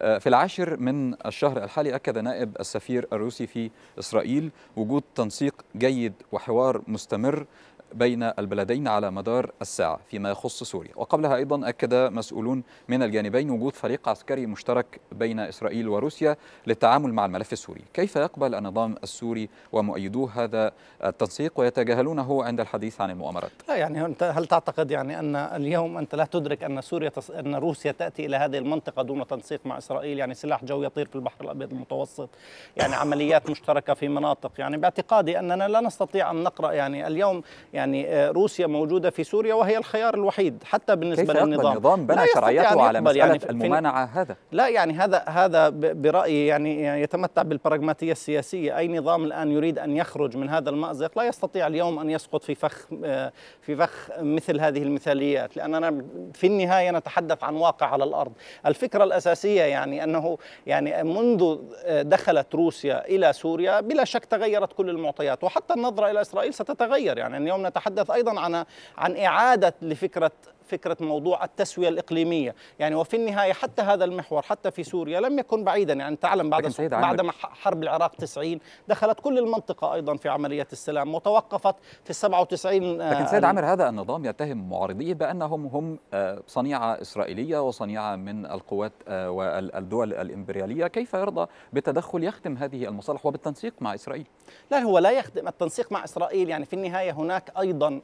آه، في العاشر من الشهر الحالي اكد نائب السفير الروسي في اسرائيل وجود تنسيق جيد وحوار مستمر بين البلدين على مدار الساعة فيما يخص سوريا وقبلها أيضا أكد مسؤولون من الجانبين وجود فريق عسكري مشترك بين إسرائيل وروسيا للتعامل مع الملف السوري كيف يقبل النظام السوري ومؤيدوه هذا التنسيق ويتجاهلونه عند الحديث عن المؤامرات لا يعني أنت هل تعتقد يعني أن اليوم أنت لا تدرك أن سوريا تص... أن روسيا تأتي إلى هذه المنطقة دون تنسيق مع إسرائيل يعني سلاح جو يطير في البحر الأبيض المتوسط يعني عمليات مشتركة في مناطق يعني باعتقادي أننا لا نستطيع أن نقرأ يعني اليوم يعني يعني آه، روسيا موجودة في سوريا وهي الخيار الوحيد حتى بالنسبة كيف للنظام النظام بنى شرعيته على يعني مسألة يعني الممانعة هذا لا يعني هذا هذا برأيي يعني،, يعني يتمتع بالبراغماتية السياسية أي نظام الآن يريد أن يخرج من هذا المأزق لا يستطيع اليوم أن يسقط في فخ آه، في فخ مثل هذه المثاليات لأننا في النهاية نتحدث عن واقع على الأرض الفكرة الأساسية يعني أنه يعني منذ آه، دخلت روسيا إلى سوريا بلا شك تغيرت كل المعطيات وحتى النظرة إلى إسرائيل ستتغير يعني اليوم نتحدث ايضا عن عن اعاده لفكره فكرة موضوع التسوية الإقليمية يعني وفي النهاية حتى هذا المحور حتى في سوريا لم يكن بعيدا يعني تعلم بعد بعد ما حرب العراق 90 دخلت كل المنطقة أيضا في عملية السلام وتوقفت في 97 آه، لكن سيد عامر هذا النظام يتهم معارضيه بأنهم هم آه، صنيعة إسرائيلية وصنيعة من القوات آه، والدول الإمبريالية كيف يرضى بتدخل يخدم هذه المصالح وبالتنسيق مع إسرائيل لا هو لا يخدم التنسيق مع إسرائيل يعني في النهاية هناك أيضا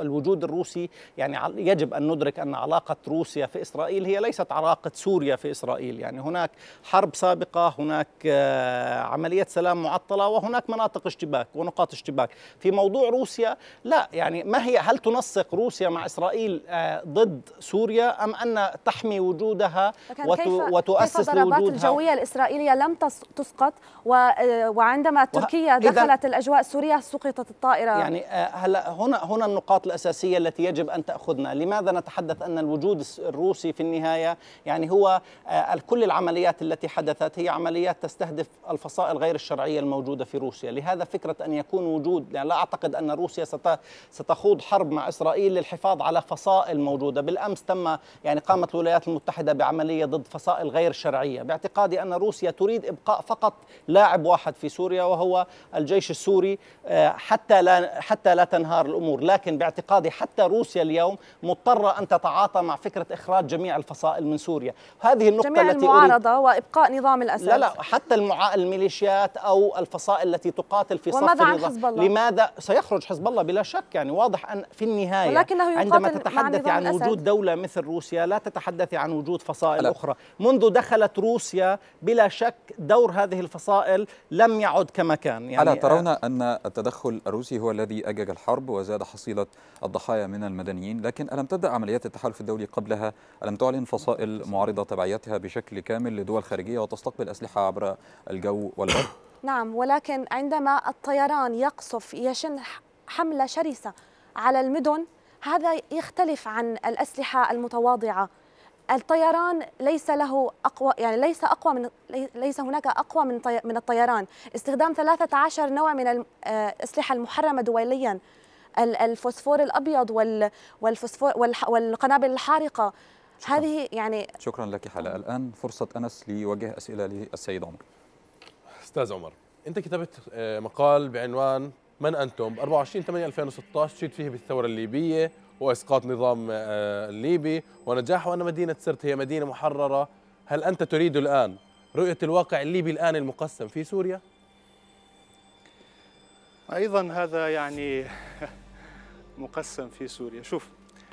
الوجود الروسي يعني يجب أن ندرك أن علاقة روسيا في إسرائيل هي ليست علاقة سوريا في إسرائيل يعني هناك حرب سابقة هناك آه، عملية سلام معطلة وهناك مناطق اشتباك ونقاط اشتباك في موضوع روسيا لا يعني ما هي هل تنسق روسيا مع إسرائيل آه، ضد سوريا أم أن تحمي وجودها وتؤسس كيف ضربات الضربات الجوية الإسرائيلية لم تسقط آه، وعندما تركيا دخلت الأجواء السورية سقطت الطائرة يعني هلا هنا هنا النقاط الأساسية التي يجب أن تأخذنا لماذا نتحدث أن الوجود الروسي في النهاية يعني هو آه، كل العمليات التي حدثت هي عمليات تستهدف الفصائل غير الشرعية الموجودة في روسيا لهذا فكرة أن يكون وجود يعني لا أعتقد أن روسيا ستخوض حرب مع إسرائيل للحفاظ على فصائل موجودة بالأمس تم يعني قامت الولايات المتحدة بعملية ضد فصائل غير شرعية باعتقادي أن روسيا تريد إبقاء فقط لاعب واحد في سوريا وهو الجيش السوري آه، حتى لا حتى لا تنهار الأمور لكن باعتقادي حتى روسيا اليوم مضطرة أن تتعاطى مع فكرة إخراج جميع الفصائل من سوريا هذه النقطة جميع التي المعارضة أريد وإبقاء نظام الأسد لا لا حتى المع... الميليشيات أو الفصائل التي تقاتل في صف النظام لماذا سيخرج حزب الله بلا شك يعني واضح أن في النهاية ولكنه عندما تتحدث عن الأسد. وجود دولة مثل روسيا لا تتحدث عن وجود فصائل لا. أخرى منذ دخلت روسيا بلا شك دور هذه الفصائل لم يعد كما كان يعني ألا آه، ترون أن التدخل الروسي هو الذي أجج الحرب وزاد حصيلة الضحايا من المدنيين لكن ألم تبدأ عمليات التحالف الدولي قبلها؟ ألم تعلن فصائل معارضة تبعيتها بشكل كامل لدول خارجية وتستقبل أسلحة عبر الجو والبر؟ نعم ولكن عندما الطيران يقصف يشن حملة شرسة على المدن هذا يختلف عن الأسلحة المتواضعة الطيران ليس له اقوى يعني ليس اقوى من ليس هناك اقوى من من الطيران استخدام 13 نوع من الاسلحه آه، المحرمه دوليا الفوسفور الابيض والفوسفور والقنابل الحارقه شكرا. هذه يعني شكرا لك حلا الان فرصه انس ليوجه اسئله للسيد عمر استاذ عمر انت كتبت آه، مقال بعنوان من انتم ب 24 8 2016 شيد فيه بالثوره الليبيه واسقاط نظام الليبي آه، ونجاح وان مدينه سرت هي مدينه محرره هل انت تريد الان رؤيه الواقع الليبي الان المقسم في سوريا ايضا هذا يعني مقسم في سوريا شوف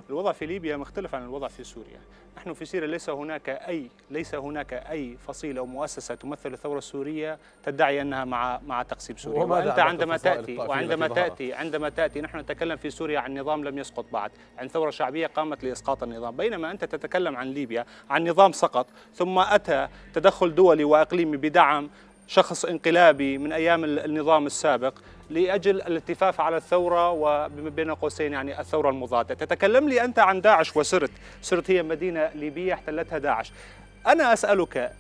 الوضع في ليبيا مختلف عن الوضع في سوريا نحن في سوريا ليس هناك أي ليس هناك أي فصيلة أو مؤسسة تمثل الثورة السورية تدعي أنها مع مع تقسيم سوريا وأنت عندما تأتي وعندما تأتي عندما تأتي نحن نتكلم في سوريا عن نظام لم يسقط بعد عن ثورة شعبية قامت لإسقاط النظام بينما أنت تتكلم عن ليبيا عن نظام سقط ثم أتى تدخل دولي وإقليمي بدعم شخص انقلابي من أيام النظام السابق لاجل الالتفاف على الثوره وبين قوسين يعني الثوره المضاده. تتكلم لي انت عن داعش وسرت، سرت هي مدينه ليبيه احتلتها داعش. انا اسالك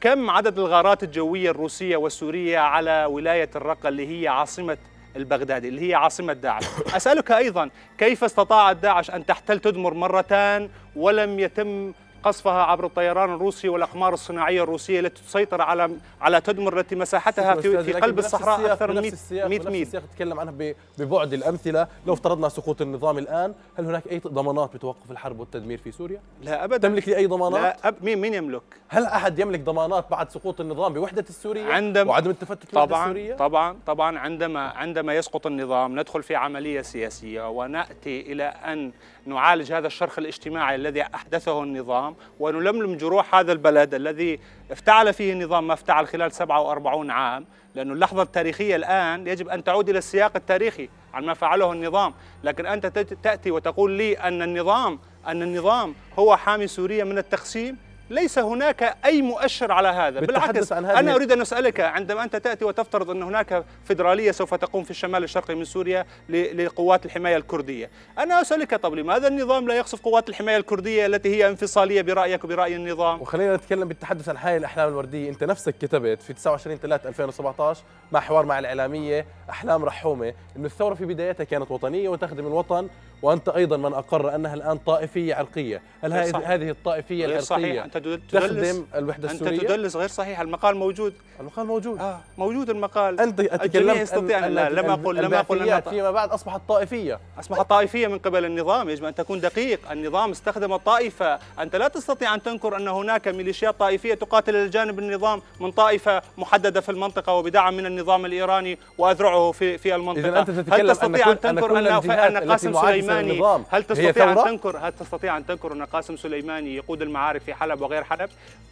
كم عدد الغارات الجويه الروسيه والسوريه على ولايه الرقه اللي هي عاصمه البغدادي اللي هي عاصمة داعش أسألك أيضا كيف استطاعت داعش أن تحتل تدمر مرتان ولم يتم قصفها عبر الطيران الروسي والاقمار الصناعيه الروسيه التي تسيطر على على تدمر التي مساحتها في, في قلب الصحراء اكثر من 100 ميل تتكلم عنها ببعد الامثله لو افترضنا سقوط النظام الان هل هناك اي ضمانات بتوقف الحرب والتدمير في سوريا لا ابدا تملك لي اي ضمانات لا أب... مين مين يملك هل احد يملك ضمانات بعد سقوط النظام بوحده السوريه عندما وعدم التفتت طبعا السورية؟ طبعا طبعا عندما عندما يسقط النظام ندخل في عمليه سياسيه وناتي الى ان نعالج هذا الشرخ الاجتماعي الذي أحدثه النظام ونلملم جروح هذا البلد الذي افتعل فيه النظام ما افتعل خلال 47 عام لأن اللحظة التاريخية الآن يجب أن تعود إلى السياق التاريخي عن ما فعله النظام لكن أنت تأتي وتقول لي أن النظام أن النظام هو حامي سوريا من التقسيم ليس هناك أي مؤشر على هذا بالعكس عن أنا أريد أن أسألك عندما أنت تأتي وتفترض أن هناك فيدرالية سوف تقوم في الشمال الشرقي من سوريا لقوات الحماية الكردية أنا أسألك طب لماذا النظام لا يقصف قوات الحماية الكردية التي هي انفصالية برأيك وبرأي النظام وخلينا نتكلم بالتحدث عن هذه الأحلام الوردية أنت نفسك كتبت في 29 3 2017 مع حوار مع الإعلامية أحلام رحومة أن الثورة في بدايتها كانت وطنية وتخدم الوطن وأنت أيضا من أقر أنها الآن طائفية عرقية هل هذه الطائفية غير العرقية صحيح. أنت تدلس تخدم الوحدة السورية أنت تدلس غير صحيح المقال موجود المقال موجود آه موجود المقال أنت أتكلم يستطيع أن لا لم أقل لم أقل فيما بعد أصبحت طائفية أصبحت طائفية من قبل النظام يجب أن تكون دقيق النظام استخدم الطائفة أنت لا تستطيع أن تنكر أن هناك ميليشيات طائفية تقاتل الجانب النظام من طائفة محددة في المنطقة وبدعم من النظام الإيراني وأذرعه في في المنطقة إذا أنت تتكلم هل تستطيع أن, أن تنكر أن, قاسم سليمان سليماني هل تستطيع أن تنكر هل تستطيع أن تنكر أن قاسم سليماني يقود المعارك في حلب وغير حلب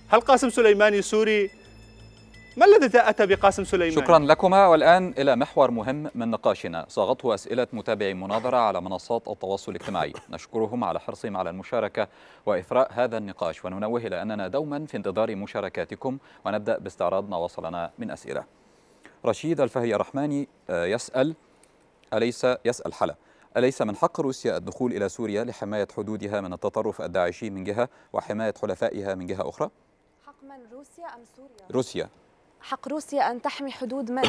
هل قاسم سليماني سوري ما الذي أتى بقاسم سليماني؟ شكرا لكما والآن إلى محور مهم من نقاشنا صاغته أسئلة متابعي مناظرة على منصات التواصل الاجتماعي نشكرهم على حرصهم على المشاركة وإثراء هذا النقاش وننوه إلى أننا دوما في انتظار مشاركاتكم ونبدأ باستعراض ما وصلنا من أسئلة رشيد الفهي الرحماني آه، يسأل أليس يسأل حلا أليس من حق روسيا الدخول إلى سوريا لحماية حدودها من التطرف الداعشي من جهة وحماية حلفائها من جهة أخرى؟ حق من روسيا أم سوريا؟ روسيا حق روسيا أن تحمي حدود من؟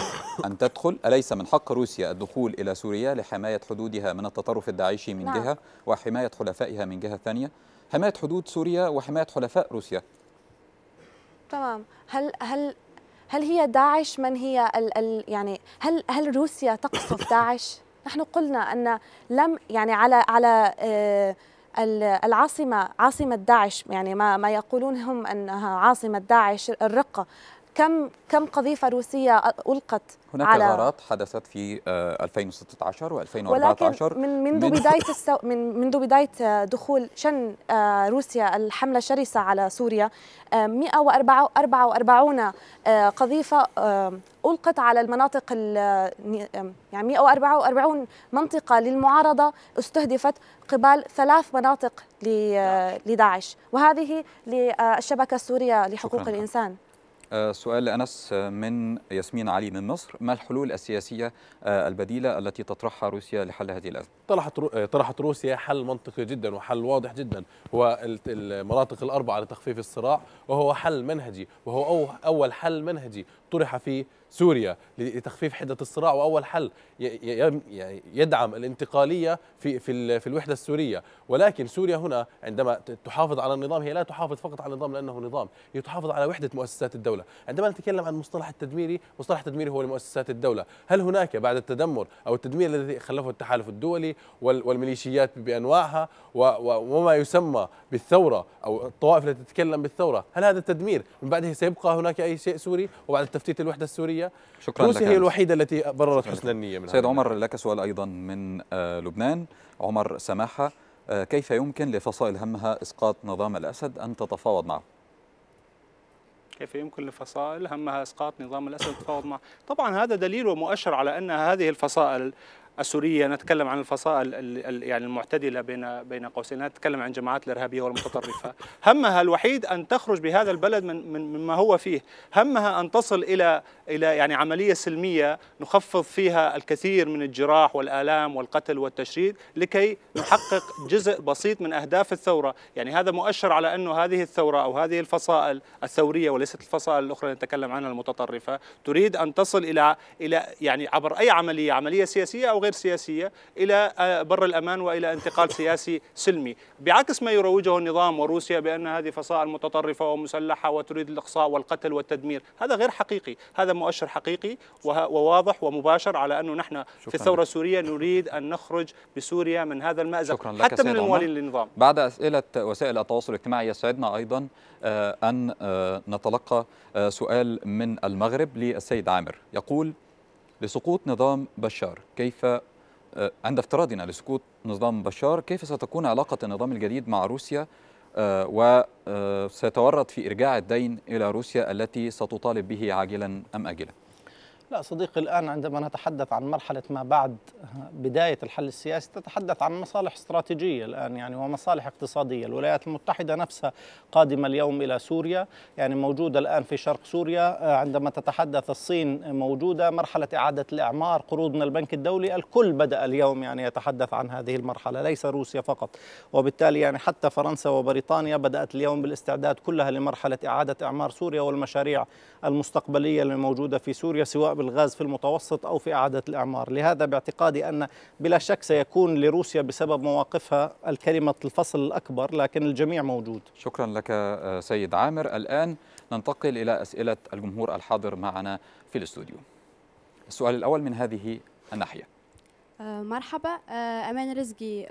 أن تدخل أليس من حق روسيا الدخول إلى سوريا لحماية حدودها من التطرف الداعشي من نعم. جهة وحماية حلفائها من جهة ثانية حماية حدود سوريا وحماية حلفاء روسيا تمام هل هل هل هي داعش من هي ال ال يعني هل هل روسيا تقصف داعش نحن قلنا أن لم يعني على على آه، العاصمة عاصمة داعش يعني ما ما يقولون هم أنها عاصمة داعش الرقة كم كم قذيفه روسيه القت هناك على غارات حدثت في 2016 آه، و2014 ولكن من منذ من بدايه السو... من منذ بدايه آه، دخول شن آه، روسيا الحمله الشرسه على سوريا 144 قذيفه القت على المناطق يعني 144 منطقه للمعارضه استهدفت قبال ثلاث مناطق نعم. لداعش وهذه للشبكه السوريه لحقوق الانسان آه، سؤال لأنس آه، من ياسمين علي من مصر ما الحلول السياسية آه، البديلة التي تطرحها روسيا لحل هذه الأزمة؟ طرحت طرحت روسيا حل منطقي جدا وحل واضح جدا هو المناطق الأربعة لتخفيف الصراع وهو حل منهجي وهو أول حل منهجي طرح في سوريا لتخفيف حده الصراع واول حل يدعم الانتقاليه في في في الوحده السوريه ولكن سوريا هنا عندما تحافظ على النظام هي لا تحافظ فقط على النظام لانه نظام هي تحافظ على وحده مؤسسات الدوله عندما نتكلم عن مصطلح التدميري مصطلح التدميري هو لمؤسسات الدوله هل هناك بعد التدمر او التدمير الذي خلفه التحالف الدولي والميليشيات بانواعها وما يسمى بالثوره او الطوائف التي تتكلم بالثوره هل هذا التدمير من بعده سيبقى هناك اي شيء سوري وبعد تفتيت الوحده السوريه العربية شكرا تونس هي الوحيدة التي بررت حسن النية من سيد عمر لك سؤال أيضا من آه، لبنان عمر سماحة آه، كيف يمكن لفصائل همها إسقاط نظام الأسد أن تتفاوض معه؟ كيف يمكن لفصائل همها اسقاط نظام الاسد تفاوض معه طبعا هذا دليل ومؤشر على ان هذه الفصائل السوريه نتكلم عن الفصائل يعني المعتدله بين بين قوسين نتكلم عن الجماعات الارهابيه والمتطرفه همها الوحيد ان تخرج بهذا البلد من, من مما هو فيه همها ان تصل الى الى يعني عمليه سلميه نخفض فيها الكثير من الجراح والالام والقتل والتشريد لكي نحقق جزء بسيط من اهداف الثوره يعني هذا مؤشر على انه هذه الثوره او هذه الفصائل الثوريه وليست الفصائل الاخرى نتكلم عنها المتطرفه تريد ان تصل الى الى يعني عبر اي عمليه عمليه سياسيه او غير سياسية إلى آه، بر الأمان وإلى انتقال سياسي سلمي بعكس ما يروجه النظام وروسيا بأن هذه فصائل متطرفة ومسلحة وتريد الإقصاء والقتل والتدمير هذا غير حقيقي هذا مؤشر حقيقي وواضح ومباشر على أنه نحن في الثورة السورية نريد أن نخرج بسوريا من هذا المأزق شكرا لك حتى من الموالين للنظام بعد أسئلة وسائل التواصل الاجتماعي يسعدنا أيضا آه، أن آه، نتلقى سؤال من المغرب للسيد عامر يقول لسقوط نظام بشار كيف آه، عند افتراضنا لسقوط نظام بشار كيف ستكون علاقة النظام الجديد مع روسيا آه، وسيتورط آه، في إرجاع الدين إلى روسيا التي ستطالب به عاجلا أم آجلا لا صديقي الآن عندما نتحدث عن مرحلة ما بعد آه، بداية الحل السياسي تتحدث عن مصالح استراتيجية الآن يعني ومصالح اقتصادية الولايات المتحدة نفسها قادمة اليوم إلى سوريا يعني موجودة الآن في شرق سوريا آه، عندما تتحدث الصين موجودة مرحلة إعادة الإعمار قروض من البنك الدولي الكل بدأ اليوم يعني يتحدث عن هذه المرحلة ليس روسيا فقط وبالتالي يعني حتى فرنسا وبريطانيا بدأت اليوم بالاستعداد كلها لمرحلة إعادة إعمار سوريا والمشاريع المستقبلية الموجودة في سوريا سواء بالغاز في المتوسط أو في إعادة الإعمار لهذا باعتقادي أن بلا شك سيكون لروسيا بسبب مواقفها الكلمة الفصل الأكبر لكن الجميع موجود شكرا لك آه، سيد عامر الآن ننتقل إلى أسئلة الجمهور الحاضر معنا في الاستوديو السؤال الأول من هذه الناحية آه، مرحبا آه، أمان رزقي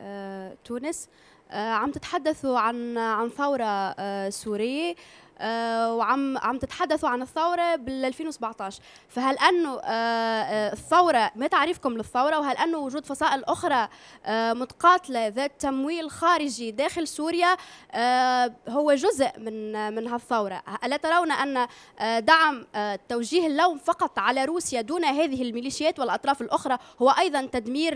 تونس عم تتحدثوا عن عن ثورة سورية آه، وعم عم تتحدثوا عن الثوره بال 2017 فهل انه آه، آه، الثوره ما تعريفكم للثوره وهل انه وجود فصائل اخرى متقاتله ذات تمويل خارجي داخل سوريا هو جزء من من هالثوره الا ترون ان دعم توجيه اللوم فقط على روسيا دون هذه الميليشيات والاطراف الاخرى هو ايضا تدمير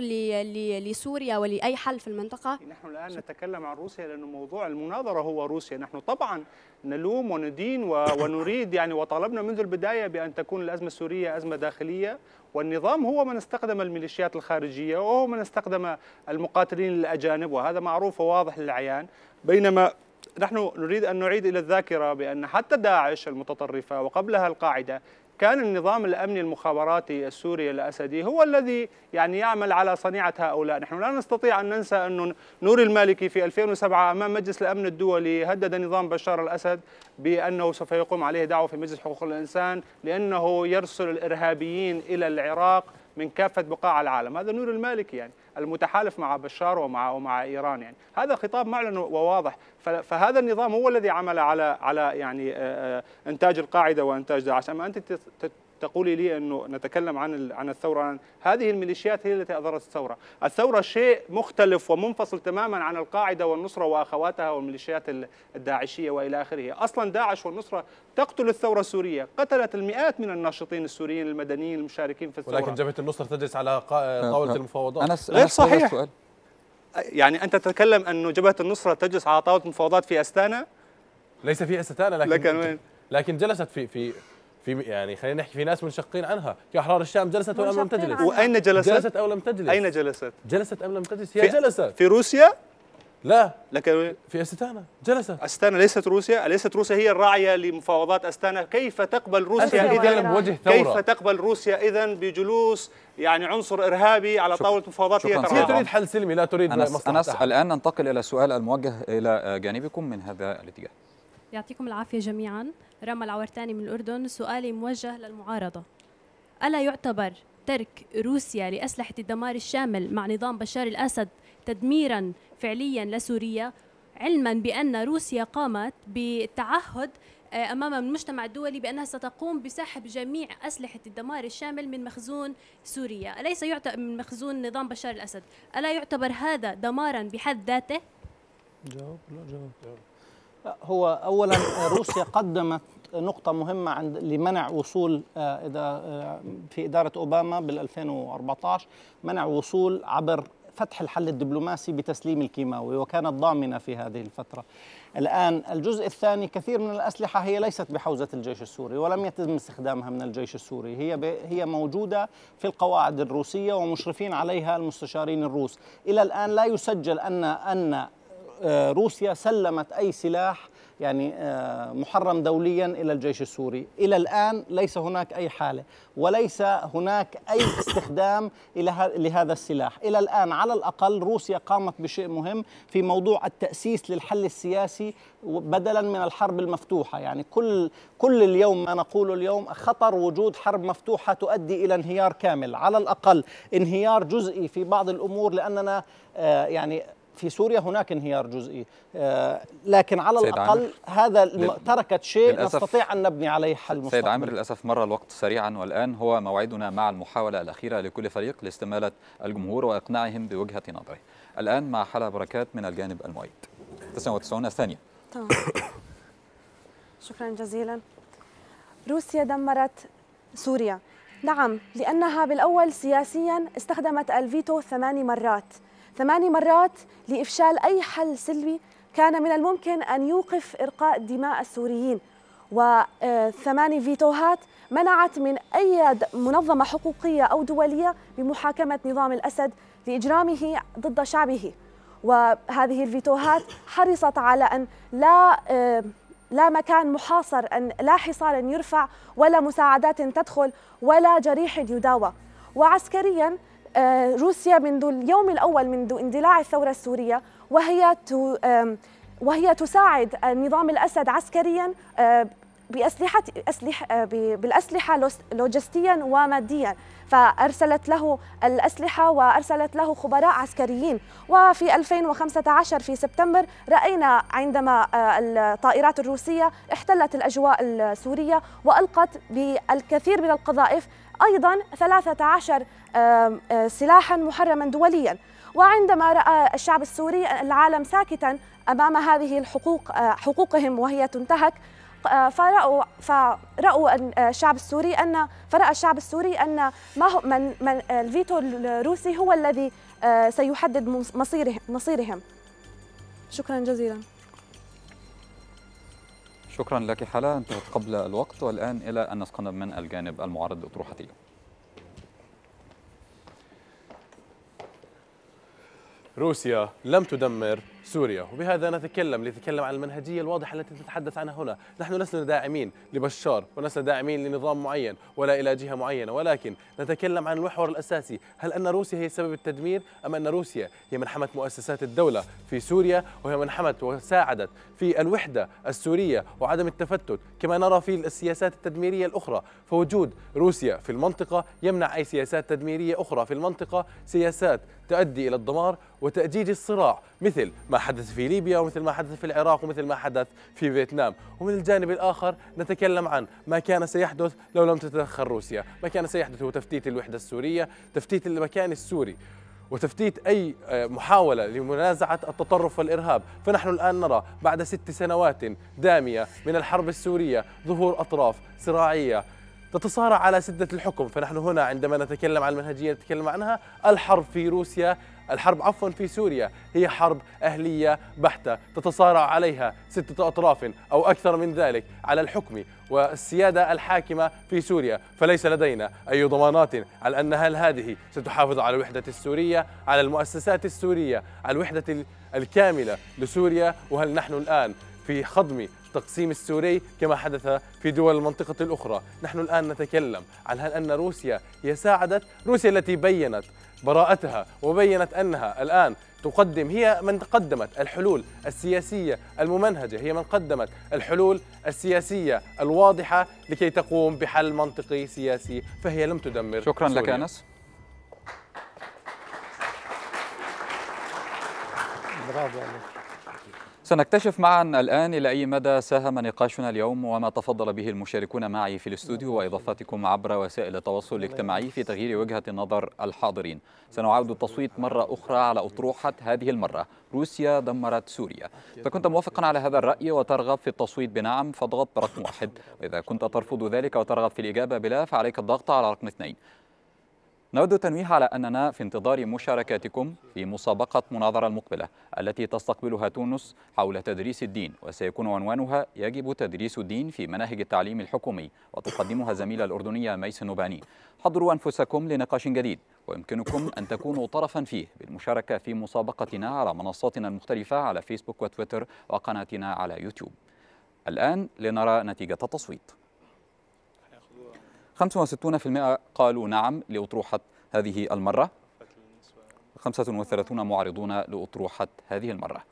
لسوريا ولاي حل في المنطقه نحن الان نتكلم عن روسيا لانه موضوع المناظره هو روسيا نحن طبعا نلوم وندين ونريد يعني وطالبنا منذ البداية بأن تكون الأزمة السورية أزمة داخلية والنظام هو من استخدم الميليشيات الخارجية وهو من استخدم المقاتلين الأجانب وهذا معروف وواضح للعيان بينما نحن نريد أن نعيد إلى الذاكرة بأن حتى داعش المتطرفة وقبلها القاعدة كان النظام الأمني المخابراتي السوري الأسدي هو الذي يعني يعمل على صنيعة هؤلاء نحن لا نستطيع أن ننسى انه نوري المالكي في 2007 أمام مجلس الأمن الدولي هدد نظام بشار الأسد بأنه سوف يقوم عليه دعوة في مجلس حقوق الإنسان لأنه يرسل الإرهابيين إلى العراق من كافة بقاع العالم هذا نور المالكي يعني المتحالف مع بشار ومع ومع إيران يعني هذا خطاب معلن وواضح فهذا النظام هو الذي عمل على على يعني انتاج القاعده وانتاج داعش اما انت تقولي لي انه نتكلم عن عن الثوره هذه الميليشيات هي التي اضرت الثوره، الثوره شيء مختلف ومنفصل تماما عن القاعده والنصره واخواتها والميليشيات الداعشيه والى اخره، اصلا داعش والنصره تقتل الثوره السوريه، قتلت المئات من الناشطين السوريين المدنيين المشاركين في الثوره ولكن جبهه النصره تجلس على آه، طاوله آه. المفاوضات أنا غير صحيح يعني أنت تتكلم أن جبهة النصرة تجلس على طاولة مفاوضات في أستانا؟ ليس في أستانا لكن لكن, وين؟ لكن جلست في في في يعني خلينا نحكي في ناس منشقين عنها كأحرار الشام جلست أو لم تجلس وأين جلست؟ جلست أو لم تجلس أين جلست؟ جلست أو لم تجلس هي جلست في روسيا؟ لا لكن في استانا جلست استانا ليست روسيا أليست روسيا هي الراعية لمفاوضات استانا كيف تقبل روسيا إذا كيف تقبل روسيا إذا بجلوس يعني عنصر إرهابي على طاولة مفاوضات هي ترى تريد حل سلمي لا تريد مصلحة أنس الآن ننتقل إلى السؤال الموجه إلى جانبكم من هذا الاتجاه يعطيكم العافية جميعا رامي العورتاني من الأردن سؤالي موجه للمعارضة ألا يعتبر ترك روسيا لأسلحة الدمار الشامل مع نظام بشار الأسد تدميرا فعليا لسوريا علما بأن روسيا قامت بتعهد آه، امام المجتمع الدولي بانها ستقوم بسحب جميع اسلحه الدمار الشامل من مخزون سوريا، اليس يعتبر من مخزون نظام بشار الاسد، الا يعتبر هذا دمارا بحد ذاته؟ جواب لا جواب هو اولا آه، روسيا قدمت نقطة مهمة عند لمنع وصول آه، إذا في إدارة أوباما بال 2014 منع وصول عبر فتح الحل الدبلوماسي بتسليم الكيماوي وكانت ضامنة في هذه الفترة الآن الجزء الثاني كثير من الأسلحة هي ليست بحوزة الجيش السوري ولم يتم استخدامها من الجيش السوري هي هي موجودة في القواعد الروسية ومشرفين عليها المستشارين الروس إلى الآن لا يسجل أن أن آه، روسيا سلمت أي سلاح يعني آه، محرم دوليا إلى الجيش السوري إلى الآن ليس هناك أي حالة وليس هناك أي استخدام لهذا السلاح إلى الآن على الأقل روسيا قامت بشيء مهم في موضوع التأسيس للحل السياسي بدلا من الحرب المفتوحة يعني كل, كل اليوم ما نقوله اليوم خطر وجود حرب مفتوحة تؤدي إلى انهيار كامل على الأقل انهيار جزئي في بعض الأمور لأننا آه، يعني في سوريا هناك انهيار جزئي آه، لكن على الاقل هذا تركت شيء نستطيع ان نبني عليه حل مستقبلي سيد عامر للاسف مر الوقت سريعا والان هو موعدنا مع المحاوله الاخيره لكل فريق لاستماله الجمهور واقناعهم بوجهه نظره الان مع حلا بركات من الجانب المؤيد 99 ثانيه تمام شكرا جزيلا روسيا دمرت سوريا نعم لأنها بالأول سياسيا استخدمت الفيتو ثماني مرات ثماني مرات لإفشال أي حل سلمي كان من الممكن أن يوقف إرقاء دماء السوريين وثماني فيتوهات منعت من أي منظمة حقوقية أو دولية بمحاكمة نظام الأسد لإجرامه ضد شعبه وهذه الفيتوهات حرصت على أن لا لا مكان محاصر أن لا حصار يرفع ولا مساعدات تدخل ولا جريح يداوى وعسكريا آه، روسيا منذ اليوم الأول منذ اندلاع الثورة السورية وهي وهي تساعد نظام الأسد عسكريا آه، بأسلحة أسلحة آه، بالأسلحة لوجستيا وماديا فأرسلت له الأسلحة وأرسلت له خبراء عسكريين وفي 2015 في سبتمبر رأينا عندما الطائرات الروسية احتلت الأجواء السورية وألقت بالكثير من القذائف أيضا 13 آه، سلاحا محرما دوليا وعندما رأى الشعب السوري العالم ساكتا أمام هذه الحقوق آه، حقوقهم وهي تنتهك آه، فرأوا فرأوا الشعب السوري أن فرأى الشعب السوري أن ما هو من, من الفيتو الروسي هو الذي سيحدد مصيرهم مصيرهم شكرا جزيلا شكرا لك حلا انتهت قبل الوقت والآن إلى أنس قنب من الجانب المعارض اطروحتي روسيا لم تدمر سوريا وبهذا نتكلم لنتكلم عن المنهجية الواضحة التي تتحدث عنها هنا نحن لسنا داعمين لبشار ولسنا داعمين لنظام معين ولا إلى جهة معينة ولكن نتكلم عن المحور الأساسي هل أن روسيا هي سبب التدمير أم أن روسيا هي من حمت مؤسسات الدولة في سوريا وهي من حمت وساعدت في الوحدة السورية وعدم التفتت كما نرى في السياسات التدميرية الأخرى فوجود روسيا في المنطقة يمنع أي سياسات تدميرية أخرى في المنطقة سياسات تؤدي إلى الدمار وتأجيج الصراع مثل ما حدث في ليبيا ومثل ما حدث في العراق ومثل ما حدث في فيتنام ومن الجانب الآخر نتكلم عن ما كان سيحدث لو لم تتدخل روسيا ما كان سيحدث هو تفتيت الوحدة السورية تفتيت المكان السوري وتفتيت أي آه، محاولة لمنازعة التطرف والإرهاب فنحن الآن نرى بعد ست سنوات دامية من الحرب السورية ظهور أطراف صراعية تتصارع على سدة الحكم فنحن هنا عندما نتكلم عن المنهجية نتكلم عنها الحرب في روسيا الحرب عفوا في سوريا هي حرب أهلية بحتة تتصارع عليها ستة أطراف أو أكثر من ذلك على الحكم والسيادة الحاكمة في سوريا فليس لدينا أي ضمانات على أن هل هذه ستحافظ على الوحدة السورية على المؤسسات السورية على الوحدة الكاملة لسوريا وهل نحن الآن في خضم التقسيم السوري كما حدث في دول المنطقة الأخرى نحن الآن نتكلم عن هل أن روسيا هي ساعدت روسيا التي بيّنت براءتها وبينت أنها الآن تقدم هي من قدمت الحلول السياسية الممنهجة هي من قدمت الحلول السياسية الواضحة لكي تقوم بحل منطقي سياسي فهي لم تدمر شكرا سوريا. لك أنس برافو عليك سنكتشف معا الآن إلى أي مدى ساهم نقاشنا اليوم وما تفضل به المشاركون معي في الاستوديو وإضافاتكم عبر وسائل التواصل الاجتماعي في تغيير وجهة نظر الحاضرين سنعاود التصويت مرة أخرى على أطروحة هذه المرة روسيا دمرت سوريا إذا كنت موافقا على هذا الرأي وترغب في التصويت بنعم فاضغط رقم واحد وإذا كنت ترفض ذلك وترغب في الإجابة بلا فعليك الضغط على رقم اثنين نود التنويه على أننا في انتظار مشاركاتكم في مسابقة مناظرة المقبلة التي تستقبلها تونس حول تدريس الدين وسيكون عنوانها يجب تدريس الدين في مناهج التعليم الحكومي وتقدمها زميلة الأردنية ميس نوباني حضروا أنفسكم لنقاش جديد ويمكنكم أن تكونوا طرفا فيه بالمشاركة في مسابقتنا على منصاتنا المختلفة على فيسبوك وتويتر وقناتنا على يوتيوب الآن لنرى نتيجة التصويت 65% قالوا نعم لأطروحة هذه المرة 35 معارضون لأطروحة هذه المرة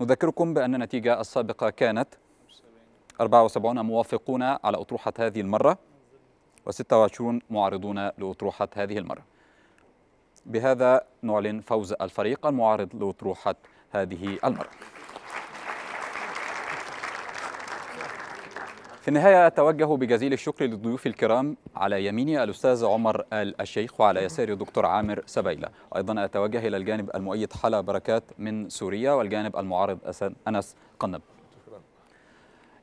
نذكركم بأن النتيجة السابقة كانت 74 موافقون على أطروحة هذه المرة و26 معارضون لأطروحة هذه المرة بهذا نعلن فوز الفريق المعارض لأطروحة هذه المرة في النهاية أتوجه بجزيل الشكر للضيوف الكرام على يميني الأستاذ عمر آل الشيخ وعلى يساري الدكتور عامر سبيلة أيضا أتوجه إلى الجانب المؤيد حلا بركات من سوريا والجانب المعارض أسد أنس قنب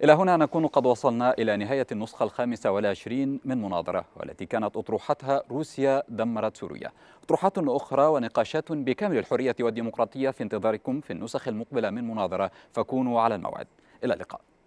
إلى هنا نكون قد وصلنا إلى نهاية النسخة الخامسة والعشرين من مناظرة والتي كانت أطروحتها روسيا دمرت سوريا أطروحات أخرى ونقاشات بكامل الحرية والديمقراطية في انتظاركم في النسخ المقبلة من مناظرة فكونوا على الموعد إلى اللقاء